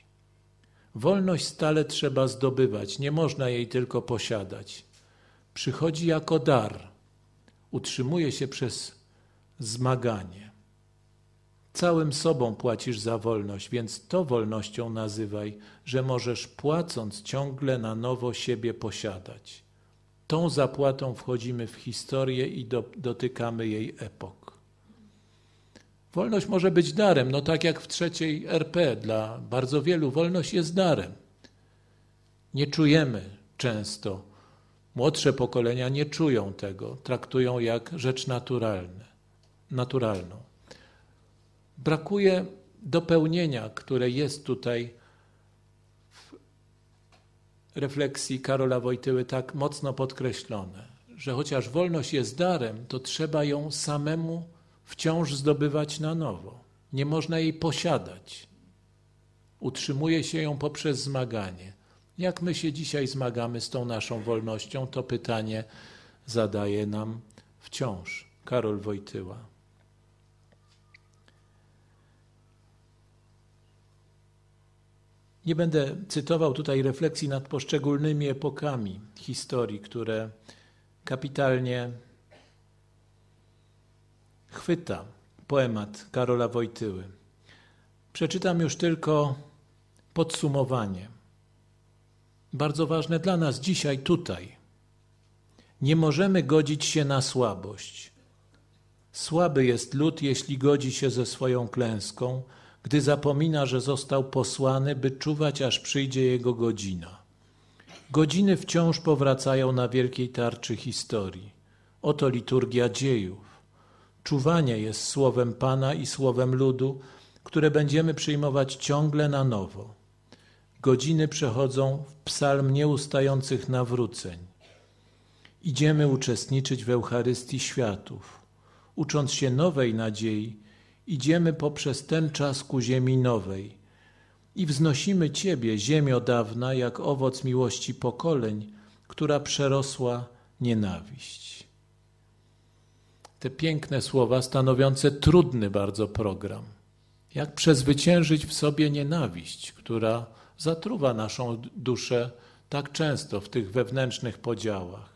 Wolność stale trzeba zdobywać, nie można jej tylko posiadać. Przychodzi jako dar, utrzymuje się przez zmaganie. Całym sobą płacisz za wolność, więc to wolnością nazywaj, że możesz płacąc ciągle na nowo siebie posiadać. Tą zapłatą wchodzimy w historię i do, dotykamy jej epok. Wolność może być darem, no tak jak w trzeciej RP dla bardzo wielu wolność jest darem. Nie czujemy często, młodsze pokolenia nie czują tego, traktują jak rzecz naturalne, naturalną. Brakuje dopełnienia, które jest tutaj w refleksji Karola Wojtyły tak mocno podkreślone, że chociaż wolność jest darem, to trzeba ją samemu wciąż zdobywać na nowo. Nie można jej posiadać. Utrzymuje się ją poprzez zmaganie. Jak my się dzisiaj zmagamy z tą naszą wolnością, to pytanie zadaje nam wciąż Karol Wojtyła. Nie będę cytował tutaj refleksji nad poszczególnymi epokami historii, które kapitalnie chwyta poemat Karola Wojtyły. Przeczytam już tylko podsumowanie, bardzo ważne dla nas dzisiaj, tutaj. Nie możemy godzić się na słabość. Słaby jest lud, jeśli godzi się ze swoją klęską gdy zapomina, że został posłany, by czuwać, aż przyjdzie jego godzina. Godziny wciąż powracają na wielkiej tarczy historii. Oto liturgia dziejów. Czuwanie jest słowem Pana i słowem ludu, które będziemy przyjmować ciągle na nowo. Godziny przechodzą w psalm nieustających nawróceń. Idziemy uczestniczyć w Eucharystii światów, ucząc się nowej nadziei, idziemy poprzez ten czas ku ziemi nowej i wznosimy Ciebie, ziemio dawna, jak owoc miłości pokoleń, która przerosła nienawiść. Te piękne słowa stanowiące trudny bardzo program. Jak przezwyciężyć w sobie nienawiść, która zatruwa naszą duszę tak często w tych wewnętrznych podziałach?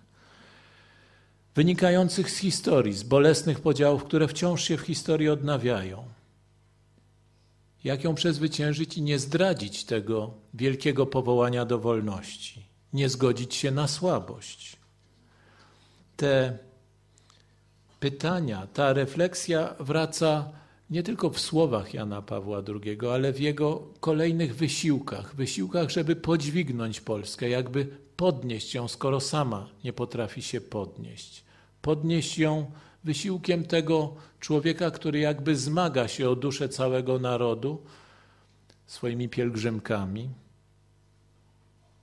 wynikających z historii, z bolesnych podziałów, które wciąż się w historii odnawiają. Jak ją przezwyciężyć i nie zdradzić tego wielkiego powołania do wolności, nie zgodzić się na słabość. Te pytania, ta refleksja wraca nie tylko w słowach Jana Pawła II, ale w jego kolejnych wysiłkach, wysiłkach, żeby podźwignąć Polskę, jakby podnieść ją, skoro sama nie potrafi się podnieść podnieść ją wysiłkiem tego człowieka, który jakby zmaga się o duszę całego narodu swoimi pielgrzymkami.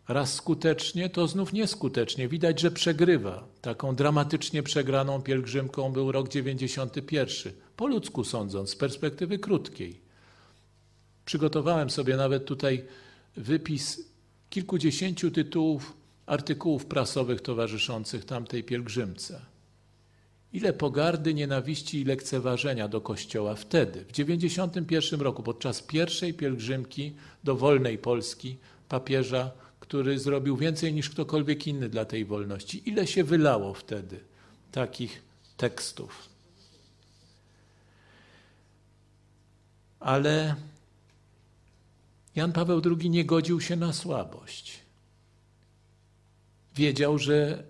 Raz skutecznie, to znów nieskutecznie. Widać, że przegrywa. Taką dramatycznie przegraną pielgrzymką był rok 91. Po ludzku sądząc, z perspektywy krótkiej. Przygotowałem sobie nawet tutaj wypis kilkudziesięciu tytułów artykułów prasowych towarzyszących tamtej pielgrzymce ile pogardy, nienawiści i lekceważenia do Kościoła wtedy, w 1991 roku, podczas pierwszej pielgrzymki do wolnej Polski papieża, który zrobił więcej niż ktokolwiek inny dla tej wolności. Ile się wylało wtedy takich tekstów. Ale Jan Paweł II nie godził się na słabość. Wiedział, że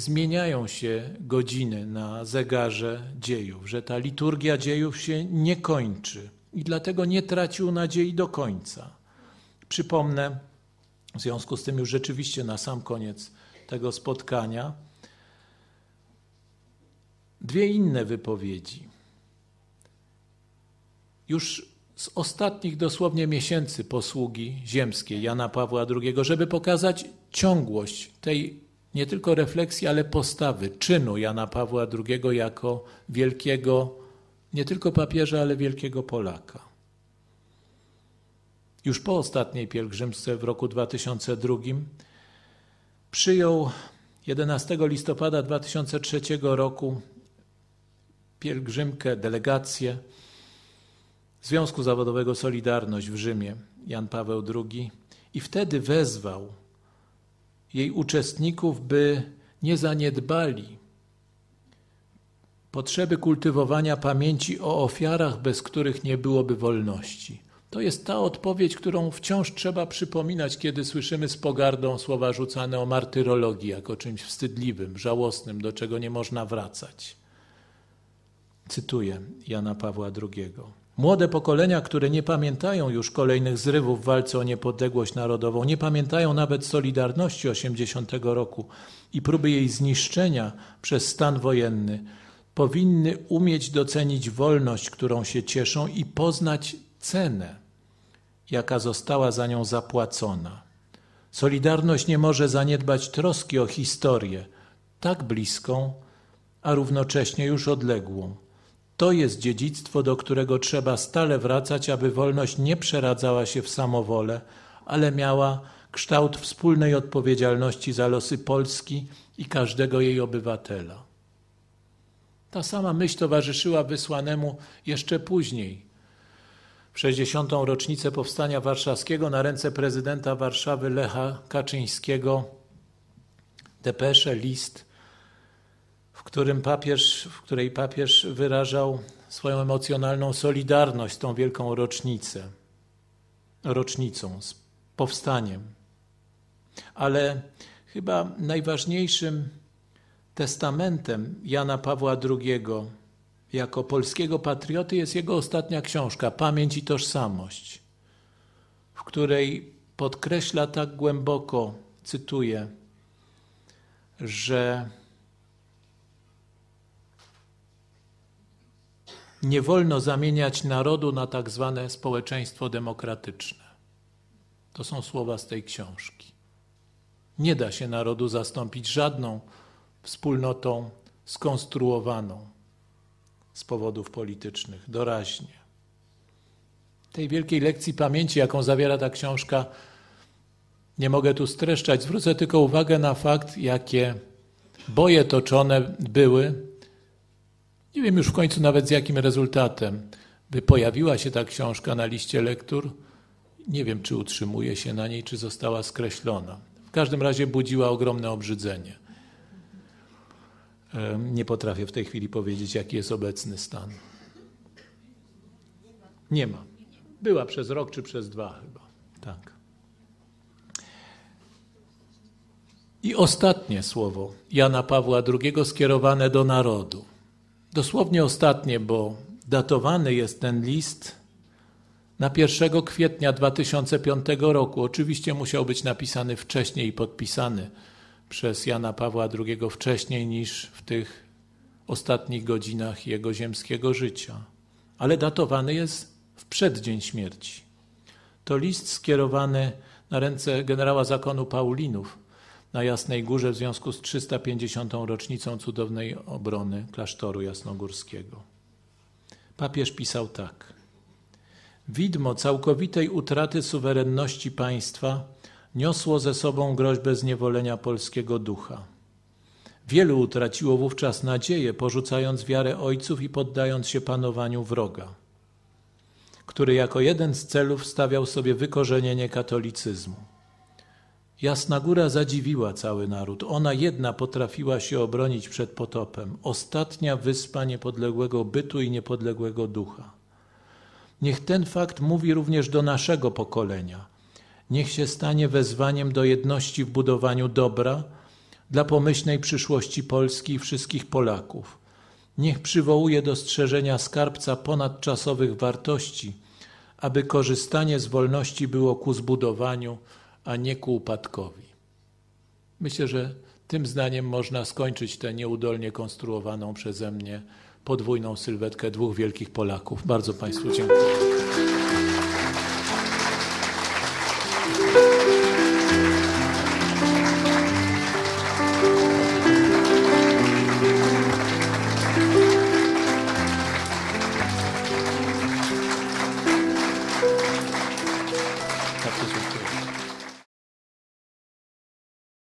zmieniają się godziny na zegarze dziejów, że ta liturgia dziejów się nie kończy i dlatego nie tracił nadziei do końca. Przypomnę, w związku z tym już rzeczywiście na sam koniec tego spotkania, dwie inne wypowiedzi. Już z ostatnich dosłownie miesięcy posługi ziemskiej Jana Pawła II, żeby pokazać ciągłość tej nie tylko refleksji, ale postawy, czynu Jana Pawła II jako wielkiego, nie tylko papieża, ale wielkiego Polaka. Już po ostatniej pielgrzymce w roku 2002 przyjął 11 listopada 2003 roku pielgrzymkę, delegację Związku Zawodowego Solidarność w Rzymie, Jan Paweł II, i wtedy wezwał jej uczestników, by nie zaniedbali potrzeby kultywowania pamięci o ofiarach, bez których nie byłoby wolności. To jest ta odpowiedź, którą wciąż trzeba przypominać, kiedy słyszymy z pogardą słowa rzucane o martyrologii jako czymś wstydliwym, żałosnym, do czego nie można wracać. Cytuję Jana Pawła II. Młode pokolenia, które nie pamiętają już kolejnych zrywów w walce o niepodległość narodową, nie pamiętają nawet Solidarności 80 roku i próby jej zniszczenia przez stan wojenny, powinny umieć docenić wolność, którą się cieszą i poznać cenę, jaka została za nią zapłacona. Solidarność nie może zaniedbać troski o historię, tak bliską, a równocześnie już odległą to jest dziedzictwo, do którego trzeba stale wracać, aby wolność nie przeradzała się w samowolę, ale miała kształt wspólnej odpowiedzialności za losy Polski i każdego jej obywatela. Ta sama myśl towarzyszyła wysłanemu jeszcze później, w 60. rocznicę Powstania Warszawskiego, na ręce prezydenta Warszawy Lecha Kaczyńskiego depesze, list którym papież, w której papież wyrażał swoją emocjonalną solidarność z tą wielką rocznicę, rocznicą, z powstaniem. Ale chyba najważniejszym testamentem Jana Pawła II jako polskiego patrioty jest jego ostatnia książka Pamięć i tożsamość, w której podkreśla tak głęboko, cytuję, że nie wolno zamieniać narodu na tak zwane społeczeństwo demokratyczne. To są słowa z tej książki. Nie da się narodu zastąpić żadną wspólnotą skonstruowaną z powodów politycznych, doraźnie. Tej wielkiej lekcji pamięci, jaką zawiera ta książka, nie mogę tu streszczać. Zwrócę tylko uwagę na fakt, jakie boje toczone były nie wiem już w końcu nawet z jakim rezultatem. by pojawiła się ta książka na liście lektur, nie wiem czy utrzymuje się na niej, czy została skreślona. W każdym razie budziła ogromne obrzydzenie. Nie potrafię w tej chwili powiedzieć, jaki jest obecny stan. Nie ma. Była przez rok czy przez dwa chyba. Tak. I ostatnie słowo Jana Pawła II skierowane do narodu. Dosłownie ostatnie, bo datowany jest ten list na 1 kwietnia 2005 roku. Oczywiście musiał być napisany wcześniej i podpisany przez Jana Pawła II wcześniej niż w tych ostatnich godzinach jego ziemskiego życia, ale datowany jest w przeddzień śmierci. To list skierowany na ręce generała zakonu Paulinów, na Jasnej Górze w związku z 350. rocznicą cudownej obrony klasztoru jasnogórskiego. Papież pisał tak. Widmo całkowitej utraty suwerenności państwa niosło ze sobą groźbę zniewolenia polskiego ducha. Wielu utraciło wówczas nadzieję, porzucając wiarę ojców i poddając się panowaniu wroga, który jako jeden z celów stawiał sobie wykorzenienie katolicyzmu. Jasna Góra zadziwiła cały naród. Ona jedna potrafiła się obronić przed potopem. Ostatnia wyspa niepodległego bytu i niepodległego ducha. Niech ten fakt mówi również do naszego pokolenia. Niech się stanie wezwaniem do jedności w budowaniu dobra dla pomyślnej przyszłości Polski i wszystkich Polaków. Niech przywołuje do strzeżenia skarbca ponadczasowych wartości, aby korzystanie z wolności było ku zbudowaniu a nie ku upadkowi. Myślę, że tym zdaniem można skończyć tę nieudolnie konstruowaną przeze mnie podwójną sylwetkę dwóch wielkich Polaków. Bardzo Państwu dziękuję.